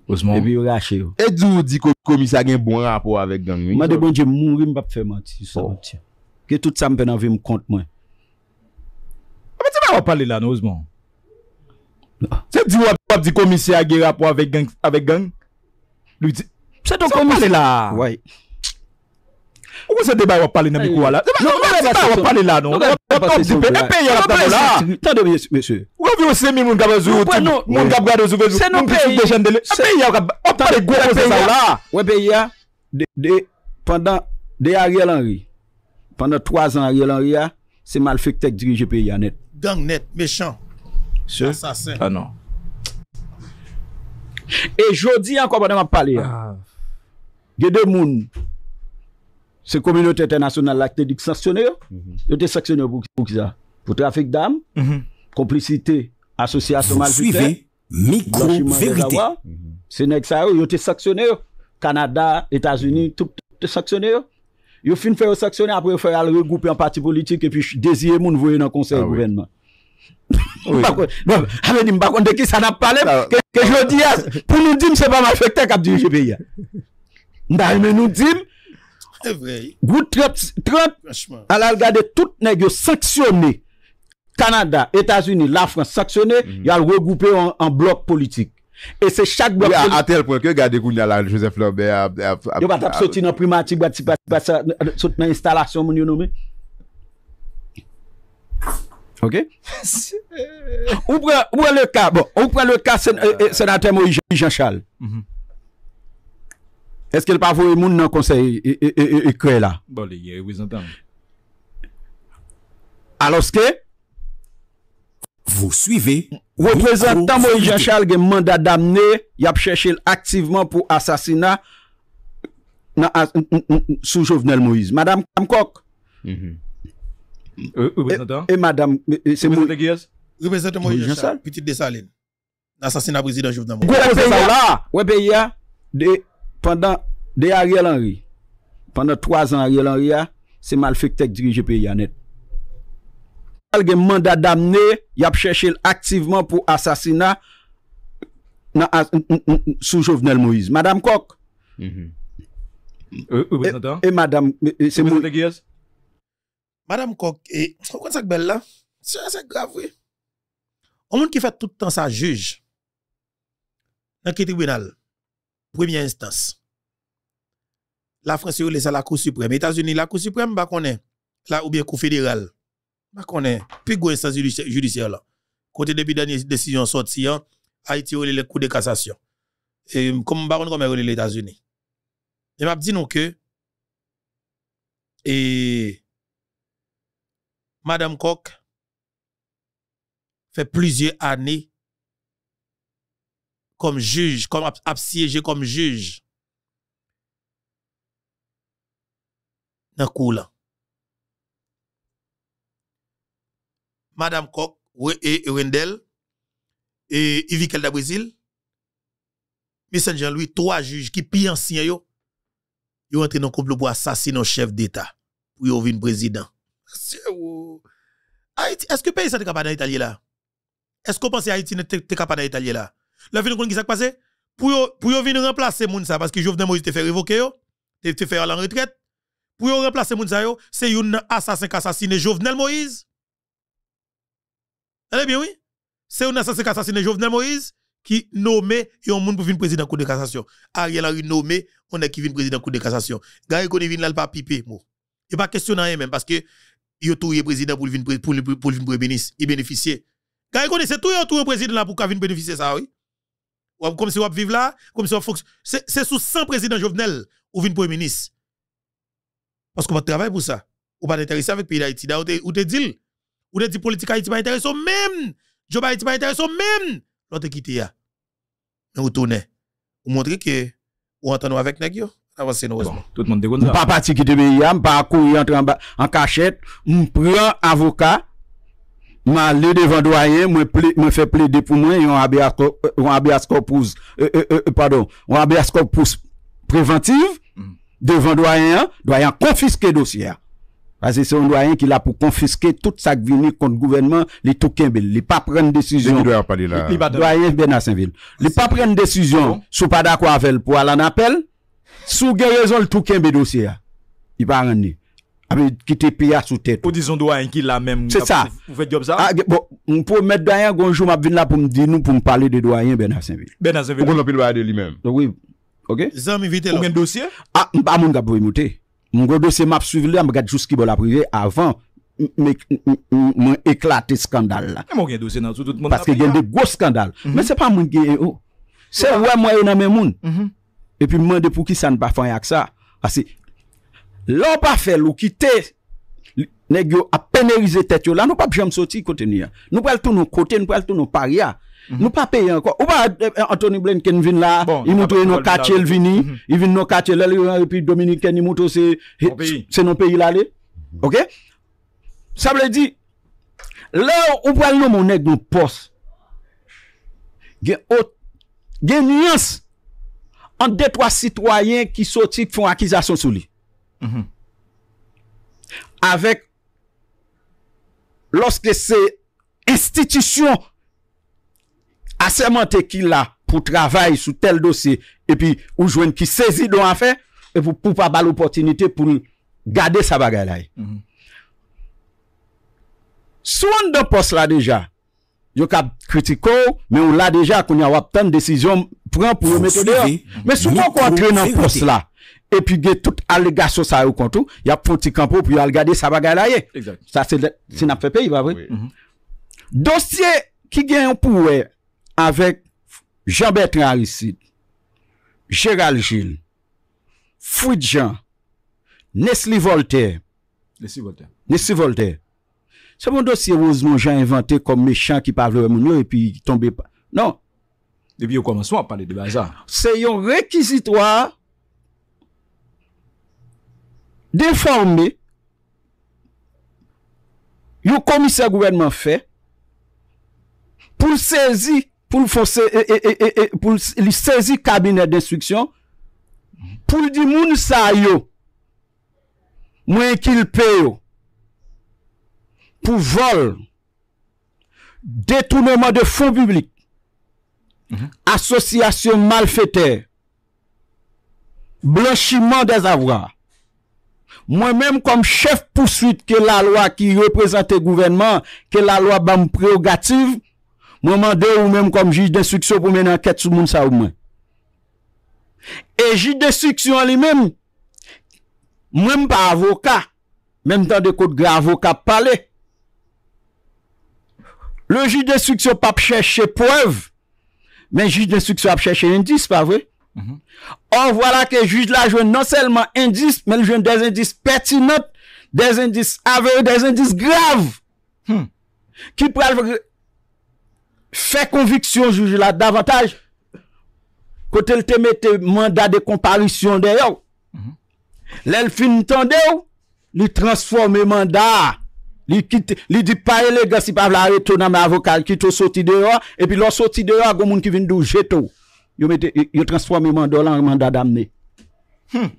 B: Oseman, e di wap di komisy agen bon rapo avek gang. Ma de bon je moun rim bap fe mati. Ge tout sam pen avim kont mwen. Ame te wap pale la nou oseman? Se di wap di komisy agen rapo avek gang? Se wap pale la? Woy. Oseman te wap pale nan mikwala? Se wap pale la nou? Ape yon ak tabela Tande monsi Monsi moun gab rado zouvel Ape yon ak tabela Ape yon ak tabela Ape yon Pendan 3 an rye lan rye Se mal fik tek diri jepi yon net Gang net mechand Asasen E jodi an komane man pale Gede moun c'est la communauté internationale qui a sanctionné. Mhm. sanctionnée. ont a pour ça. Pour trafic d'armes, mhm. complicité, association malveillante. Micro-vérité. Mhm. C'est ça, ils ont été sanctionnés. Canada, États-Unis, tout est sanctionné. Ils ont fini faire sanctionner, après ils faire regrouper en parti politique et puis désiré les gens dans le conseil de ah gouvernement. Oui. Je ne sais de qui ça n'a pas parlé. Que je dis, ah, pour nous dire, ce n'est pas malfecteur qui a dirigé le pays. Ah. nous disons, Gou trèp Alal gade tout negyo seksyonè Kanada, Etats-Unis, La France Seksyonè, mhm. yal regroupe en blok politik E se chak blok A tel pwen ke gade goun alal Joseph Lambert Yon bat ap soti nan primatik Soti nan instalasyon moun yon nomè Ok Ou pre le kase bon, Ou pre le kase Se nan temo Ijean Chal Mhmm Eske l pa vou e moun nan konsey e kre la? Bole, ye, yo vizantan. Alos ke? Vou suive. Voprezentant Moïse Jean Charles gen manda damne, yap chèche l aktiveman pou asasina sou Jovenel Moïse. Madame, am kok? E, madame, se moun? Reprezentant Moïse Jean Charles, petit desaline, asasina prezident Jovenel Moïse. Gwe pe ya, we pe ya, de... Pendan 3 an rye lan rye, se mal fèk tek dirije pe Yanet. Al gen mandat damne, y ap chèche l aktiveman pou asasina sou Jovenel Moïse. Madame Kok. Mhm. E euh, euh, Madame Kok. Madame Kok, e msè kon sèk bel la. Sèk grav we.
A: On moun ki fè tout an sa jèj. Nan kiti winal. première instance. La France est à la Cour suprême. États-Unis, la Cour suprême, bah, connaît est. Là, ou bien Cour fédérale. Bah, qu'on est. Puis, une instance judiciaire, là. Côté depuis dernière décision sortie, hein, Haïti, eu les Cour de cassation. Et comme baron, comme les États-Unis. Et m'a dit non que, et, Madame Koch fait plusieurs années comme juge, comme absiégé comme juge. Dans cours là. Madame Koch et Wendel et Yvi Kelda Brésil, Michel Jean-Louis, trois juges qui pillent en yo, yo entre dans couple pour assassiner un chef d'État pour yo vin président. Est-ce que pays ça capable d'Italie là? Est-ce que qu'on pense Haïti n'est capable d'Italie là? La ce qui s'est passé pour yon venir remplacer moun ça parce que Jovenel Moïse te fait révoquer yo, te fait aller la retraite. Pour remplacer moun ça c'est un assassin qui assassiné Jovenel Moïse. Eh bien oui, c'est un assassin qui assassiné Jovenel Moïse qui nommé yon moun pour venir président cour de cassation. Ariel a nommé on est qui vient président cour de cassation. Gary Kone vient là le pas Il n'y Et pas question même parce que yo tout président pour venir pour pour venir bénéficier. Gary c'est tout yo tout président là pour qu'il bénéficier ça oui comme si on vivre là, comme si on fonctionne. C'est sous 100 présidents Jovenel ou vin premier ministre. Parce qu'on va travailler pour ça. On va intéressé avec le pays d'Haïti. Ou te dit, ou te dit politique Haïti pas intéressant même. Job Haïti pas intéressant même. L'autre quitté là. Mais tourne. Ou montre que on entend avec Nagyo. Avancez nous. Bon,
B: tout le monde dégonne. Pas parti qui te pays, pas courir en cachette, prend avocat. Ma le devan doyen, mwen fe ple de pou mwen, yon abe a skop pouz preventiv, devan doyen, doyen konfiske dosye. Ase se yon doyen ki la pou konfiske tout sa gvinik kont gouvernement, li tou ken bel, li pa pren desisyon. Se li doyen pa li la. Li pa pren desisyon, sou pa da kwa vel pou alan apel, sou geyezon li tou ken bel dosye. I pa renne. quitter pays sous tête. disons doyen qui l'a même C'est ça. ah, Bon, on peut mettre doyen un jour m'a venir là pour me dire nous pour me parler de doyen Bernard Saint-Ville. Bernard Saint-Ville. de lui-même. Oui. OK Zami m'invite là. un dossier Ah, pas mon gars pour monter. Mon gros dossier m'a suivi là, m'a regarde jusqu'à la privé avant m'éclater éclaté scandale là. Mais mon dossier dans tout le monde. Parce qu'il y a des gros scandales. Hein. Mais c'est pas mon qui oh. c'est ouais moi dans mes monde. Mhm. Et puis me demander pour qui ça ne pas faire avec ça parce ah, que Lè ou pa fè lou ki te Nèk yo a penerize tèt yo la Nou pa pjèm soti kote ni ya Nou pwèl tou nou kote, nou pwèl tou nou paria mhm. Nou pa peye anko Ou pa eh, Anthony Blaine ken vin la bon, I moutou e nou katchel vini mhm. I vin nou katchel lè lè E pi Dominique ken i moutou se bon Se nou peyi lale mhm. Ok Sa ble di Lè ou pwèl nou mounèk nou pos Gen yans An de twa sitwayen ki soti Fon akizasyon sou li Mm-hmm. Awek Lorske se Institution Asemente ki la Pou travay sou tel dosye E pi ou jwen ki sezi don anfe E pou pou pa bal oportunite pou Gade sa bagay mm-hmm. la Sou an de pos la deja Yo kap kritiko Me ou la deja kon ya wap ten desisyon Pren pou yon metode yo Me sou kon kon tre nan pos la epi ge tout aligasyon sa yo kontou, ya pwoti kampo pou yo algade sa bagay la ye. Sa se nap fe pe, yi va vre. Dosye ki gen yon pou we, avek Jean-Bertrand Rissi, Gérald Gilles, Fridjean, Nesli Voltaire, Nesli Voltaire, se bon dosye rozman jen inventé kom mechant ki pavle ou moun yo, epi yon tombe pa, non. Depi yon komanso a pale de baza. Se yon rekizito a, Deforme yo komise gouvenman fe pou sezi kabinet destriksyon pou di moun sa yo mwen kilpe yo pou vol, detounement de fonds publik, mm-hmm. asosyasyon malfete, blanchiment de zavwar. Mwen menm kom chef pouswit ke la lwa ki represente gouvenman, ke la lwa bam preogative, mwen mande ou menm kom jid destriksyon pou men anket sou moun sa ou mwen. E jid destriksyon li menm, mwenm pa avoka, menm tan dekote gra avoka pale, le jid destriksyon pa pcheche preov, men jid destriksyon pa pcheche indis, pa vwey? On wala ke juj la jwen nan selman indis Men jwen de zindis peti not De zindis ave, de zindis grav Ki pral fè Fè konviksyon juj la davantaj Kote l te mette manda de komparisyon de yo mm-hmm. L el fin n'tande yo Li transforme manda Li di paye le gasi pa vla reto nan me avokal Ki to soti de yo E pi lo soti de yo a gomoun ki vin do jeto Yo mette, yo transforme mando lan manda damne. Hmm.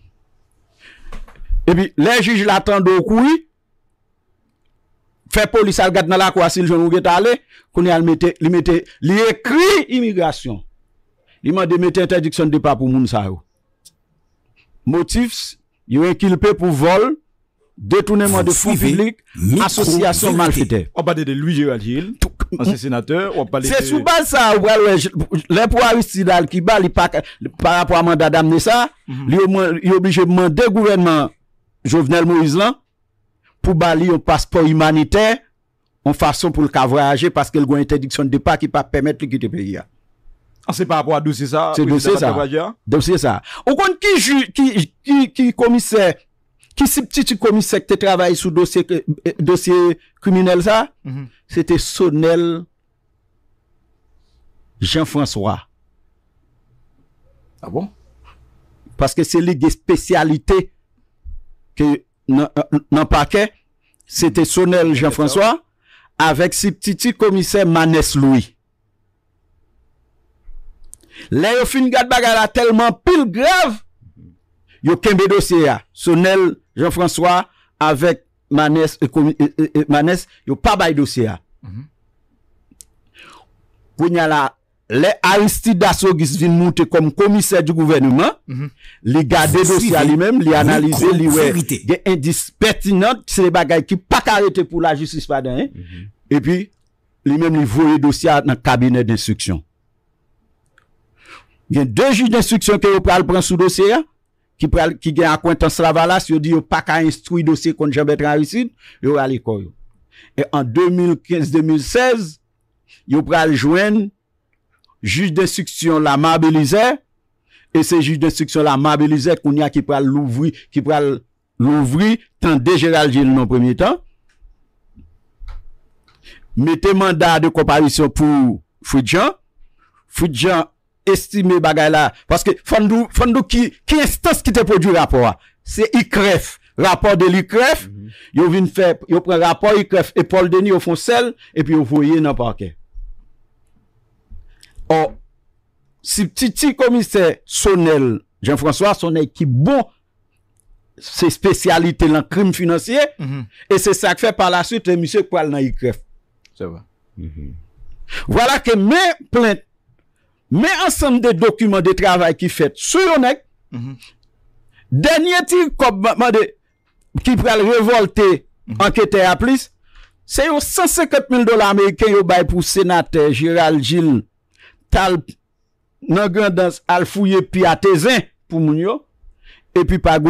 B: E bi, le jiji la tendo koui, fe poli salgat nan la kwa sil joun ou geta ale, kouni al mette, li mette, li ekri imigrasyon. Li mande mette interdiksyon depa pou moun sa yo. Motifs, yo ekilpe pou vol, détournement de fonds publics, association Malfaite On parle de Louis Gérald Hill, ancien sénateur. C'est sous base ça, les pouvoirs Aristidal qui bat par rapport à mandat d'amener ça, mhm. il est obligé de demander au gouvernement Jovenel Moïse pour balayer un passeport humanitaire, en façon pour le cas voyager parce qu'il y a une interdiction de départ qui ne pas permettre de quitter le pays. Hein. Ah, c'est par rapport à dossier ça? C'est dossier ça. Dossier ça. Au compte qui, qui, qui, qui commissaire Ki si ptiti komisek te travaye sou dosye kuminele eh, sa? Mhm. Sete Sonel Jean-François. A ah bon? Paske se li de spesyalite ke nan pa ke, sete Sonel Jean-François, avek si ptiti komisek Manes Louis. Le yo fin gade bagara telman pil grev, Yo kembe dosye ya. Sonel, Jean-François, avèk eh, eh, eh, Manès, yo pa bay dosye ya. Pou mhm. nyala, le aristide da sou gizvin moutè kom komise di gouvennman, mhm. li gade dosye li mèm, li analize, li wè gen indispertinant se bagay ki pa karete pou la justice pa den. Mhm. E pi, li mèm li vwoye dosye nan kabine d'instruction. Gen dè juj d'instruction ke yo pral pran sou dosye ya, ki gen akwen tan slavalas, yo di yo pa ka instruy dosye kon jen betran risid, yo ralikoy. E en 2015-2016, yo pral jwen juj de struksyon la mabilize, e se juj de struksyon la mabilize koun ya ki pral louvri tan de jen betran risid nan premye tan. Mete manda de koparisyon pou Foujian. Foujian, Estime bagay la. Paske fondou ki estes ki te produ rapor. Se ikref. Rapor del ikref. Mhm. Yo pre rapor ikref. E Paul Denis yo fon sel. E pi yo foye nan parker. Or. Si titi komise sonel. Jean-François sonel ki bon. Se spesyalite lan krim finansye. E se sakfe par la sute. Mise kwal nan ikref. Se va. Mhm. Vwala ke men plente. Mais ensemble des documents de travail qui fait sur Yonek, mhm. dernier tir qui pourrait révolter mm enquêteur à plus, c'est 150 000 dollars américains pour le sénateur Gérald Gilles. Tal, nan al fouye a pou moun yo, puis puis puis au et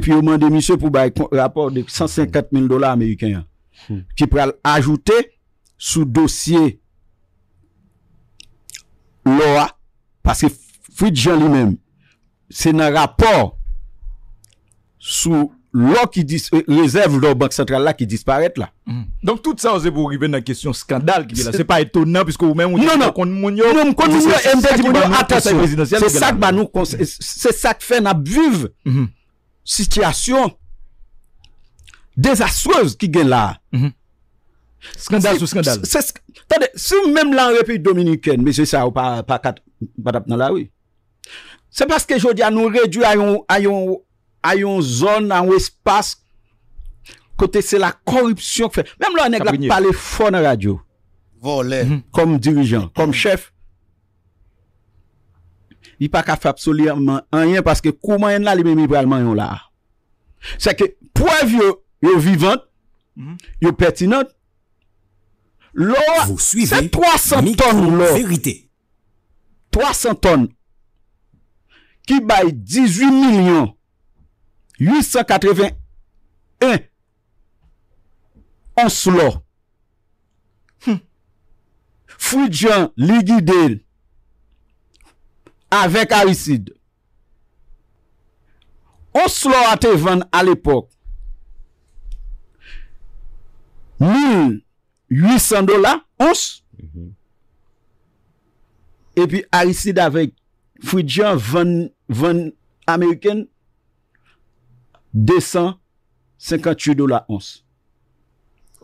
B: puis pour mande pour rapport de 150 000 dollars américains mhm. qui pourraient ajouter sous dossier Lo a, paske fuit jan li men, se nan rapor sou lo ki dise, le zev do bank central la ki disparet la. Donk tout sa anse pou rive nan kesyon skandal ki gen la. Se pa etonan piskou ou men moun yo kont moun yo. Non, non, kont moun yo, mwen moun yo, atasay prezidansyal gen la. Se sak fe nan ap vive sityasyon desaswez ki gen la a. Skandal sou skandal Tande, sou mèm lan repi Dominiken Mèm se sa ou pa kat Badap nan la ou Se paske jodi an nou rejou A yon zon nan wè spas Kote se la korupsyon Mèm lò anèk la pale fon Nan radio Kom dirijan, kom chef I pa ka fap soli Anyen paske kouman Yon la li mèm ibrajman yon la Se ke previ yo vivant Yo mm-hmm. pertinant Lora, se 300 ton lor, 300 ton, ki bayi 18 milyon, 881, ons lor, Foujian, Ligidel, avek Harisid, ons lor a te ven al epok, 1000, 800 dola, 11. E pi a isid avèk, fwi diyan 20 amèryken, 258 dola, 11.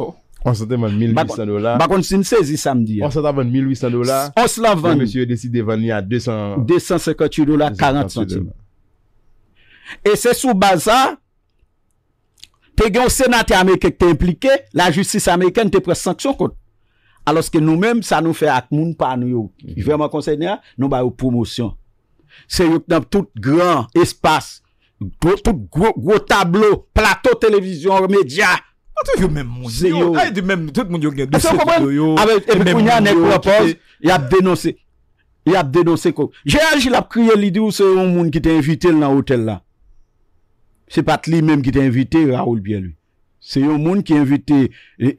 B: Oh, an satèman 1.800 dola. Bakon sin sezi samdi. An satèman 1.800 dola. 11 la vèn. Fè mèsyè deside vèn li a 200... 258 dola, 40 centime. E se sou baza... Te gen se nati Amerikek te implike, la justice Amerikek te pre sanksyon kon. Aloske nou men, sa nou fe ak moun pa nou yo. Mhm. Vèman konseynen, nou ba yo promosyon. Se yo nan tout gran espas, tout gros tablo, plato, televizyon, remedia. Ate yo men moun yo, aye di men moun, tout moun yo gen. Ate yo men moun yo, aye di men moun yo, aye di men moun yo, aye di men moun yo, aye di men moun yo, aye di men moun yo, aye di men moun yo. Se pat li menm ki te invite, raoul byen li. Se yo moun ki invite, eh,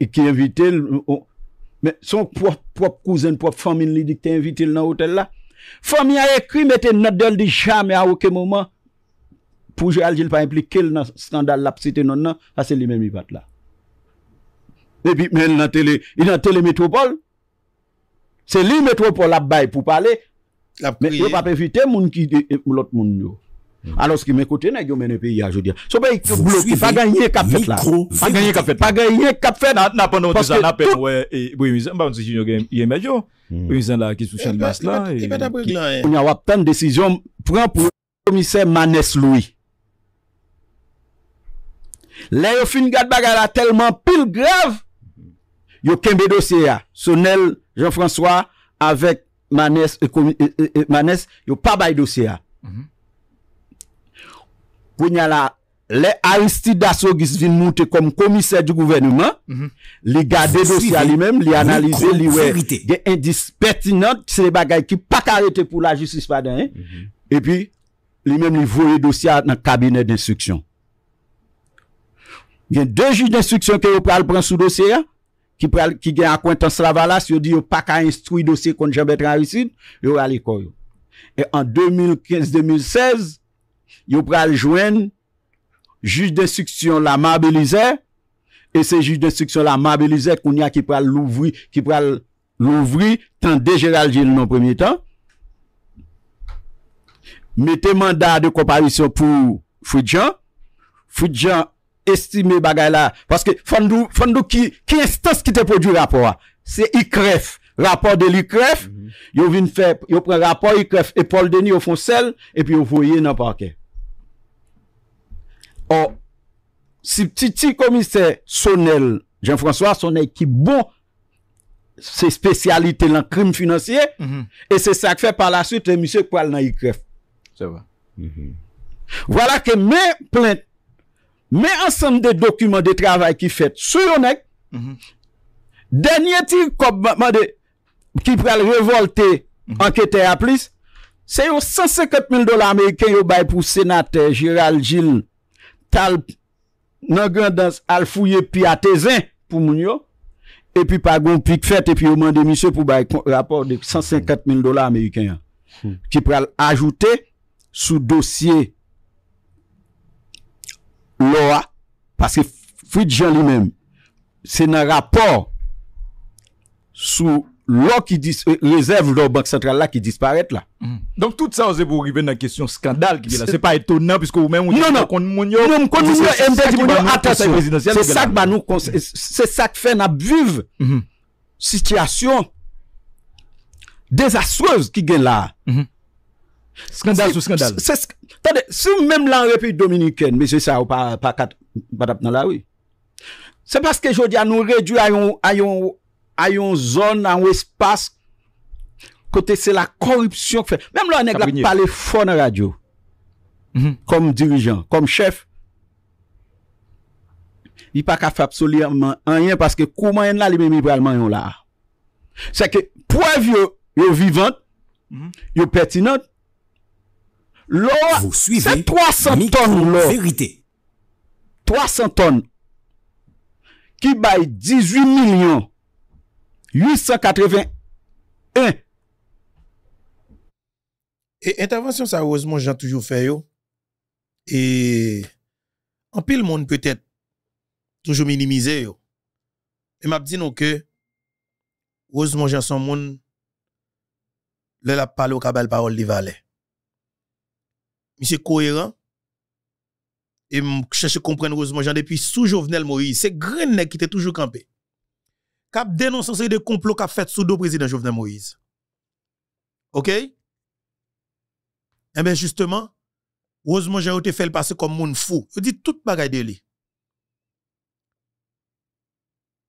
B: son prop kouzen, prop fomin li di ki te invite nan hotel la. Fomin a ekri, mette nadol di chame a ouke mouman. Pouje aljil pa implike l nan skandal lap site nan nan, a se li menm i pat la. E pi menm nan tele, nan tele metropol, se li metropol ap bay pou pale, yo pa pevite moun ki de e, ou lot moun yo. Mm. Alors ce qui m'écoute, nest hein, ben, pas, pays, je Ce pays qui bloqué, pas gagné cap fait là. Pas gagné cap fait. Pas N'a pas ça n'a pas, oui, bah, on dit, il y a un oh. mm. Oui, Il là, qui sous eh, chaîne eh, là. Eh, on a tant de décisions, prend pour commissaire Manès Louis. Là, il fin bagarre tellement pile grave. Yo kembe dossier là. Hein. Sonel Jean-François avec Manès, Manès, a pas bail dossier là. Hein. Mm-hmm. pou yon la, le aristide daso gis vin moute kom komisè di gouvennman, mhm. li gade dosya li mèm, li analize, li we gen indispertinant, se le bagay ki pa karete pou la justice paden, e pi, li mèm li vore dosya nan kabine d'instruction. Gen de jige d'instruction ke yo pral pran sou dosye ya, ki gen akwentan slavalas, yo di yo pa kare instruy dosye kon jambètran aristide, yo wale koryo. En 2015-2016, Yo pral jwen Juj de stiksyon la mabilize E se juj de stiksyon la mabilize Koun ya ki pral louvri Ki pral louvri Tan de geral jen nou nan premye tan Mete manda de komparisyon pou Fou dijan Fou dijan estime bagay la Fondou ki estes ki te produ rapor Se ikref Rapor del ikref mm-hmm. Yo pre rapor ikref E pol deni yo fon sel E pi yo voye nan parker Or, si pti ti komise Sonel, Jean-François Sonel ki bo se spesyalite lan krim finansye mhm. e se sak fe pala sut e M. Koual nan yi kref. Se va. Vwala ke me plente, me ansen de dokumen de travay ki fet sou yon ek, denye ti kop ki prel revolte anketè a plis, se yo 150 000 dola Ameriken yo bay pou senate Gérald Gilles al fouye pi atezen pou moun yo epi pa goun pik fet epi ouman de misyo pou bay rapport de 150.000 dola Amerikanyan ki pral ajoute sou dosye lora paske fuit jan li men se nan rapport sou l'or qui dis, euh, réserve de la Banque Centrale là qui disparaît là. Hmm. Donc tout ça, c'est pour arriver dans la question scandale qui est là. C'est pas étonnant puisque vous même on Non, non, on non, non, c'est ça que nous c'est ça que fait n'a vive mhm. situation désastreuse qui est là. Mhm. Scandale sur scandale. Attendez, si même là en République dominicaine, monsieur ça ou pas pas pas dans la rue. C'est parce que je dis à nous réduire à un A yon zon nan w espas kote se la korupsyon mèm lò anèk la pale fon radio mhm. kom dirijan, kom chef yi pa ka fap soli an yon paske kouman yon la li mèmibralman yon la se ke previ yon vivant mhm. yon pertinent lò se 300 ton lò 300 ton ki bay 18 milyon 881. Et
A: intervention ça heureusement toujours toujours fait et en plus le monde peut être toujours minimisé yo. Et m'a dit, non, que heureusement j'ai son monde. de la parole au parole parole li Et Monsieur cohérent. Et comprendre comprendre, heureusement j'en depuis sous Jovenel Moïse. C'est Grenet qui était toujours campé cap dénonce dénoncé de complots qu'a fait sous le président Jovenel Moïse. OK Eh bien justement, heureusement j'ai été fait passer comme un fou. Je dis toute bagaille de lui.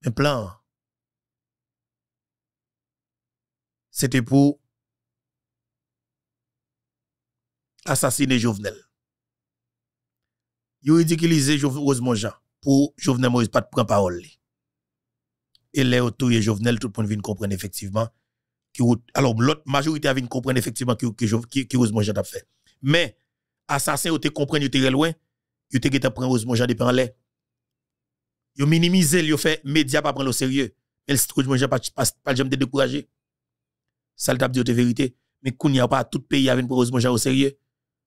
A: Mais plan c'était pour assassiner Jovenel. Il a ridiculisé Heureusement Jean pour Jovenel Moïse pas de prendre parole et les autres, et Jovenel, tout le monde vient comprendre effectivement. que alors, l'autre majorité vient comprendre effectivement qui, que qui, qui a fait. Mais, assassin, vous comprenez, vous êtes loin, vous êtes prendre Rosemont Jean depuis en l'air. Vous minimisez, vous fait média pas prendre au sérieux. Mais le Rosemont Jean pas pas jamais décourager. Ça le tape de vérité. Mais qu'on n'y a pas tout pays avec Rosemont
B: Jean au sérieux.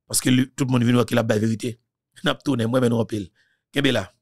B: Parce que tout le monde vient voir qu'il a la vérité. N'a pas tourné, moi, mais pile. Qu'est-ce que là?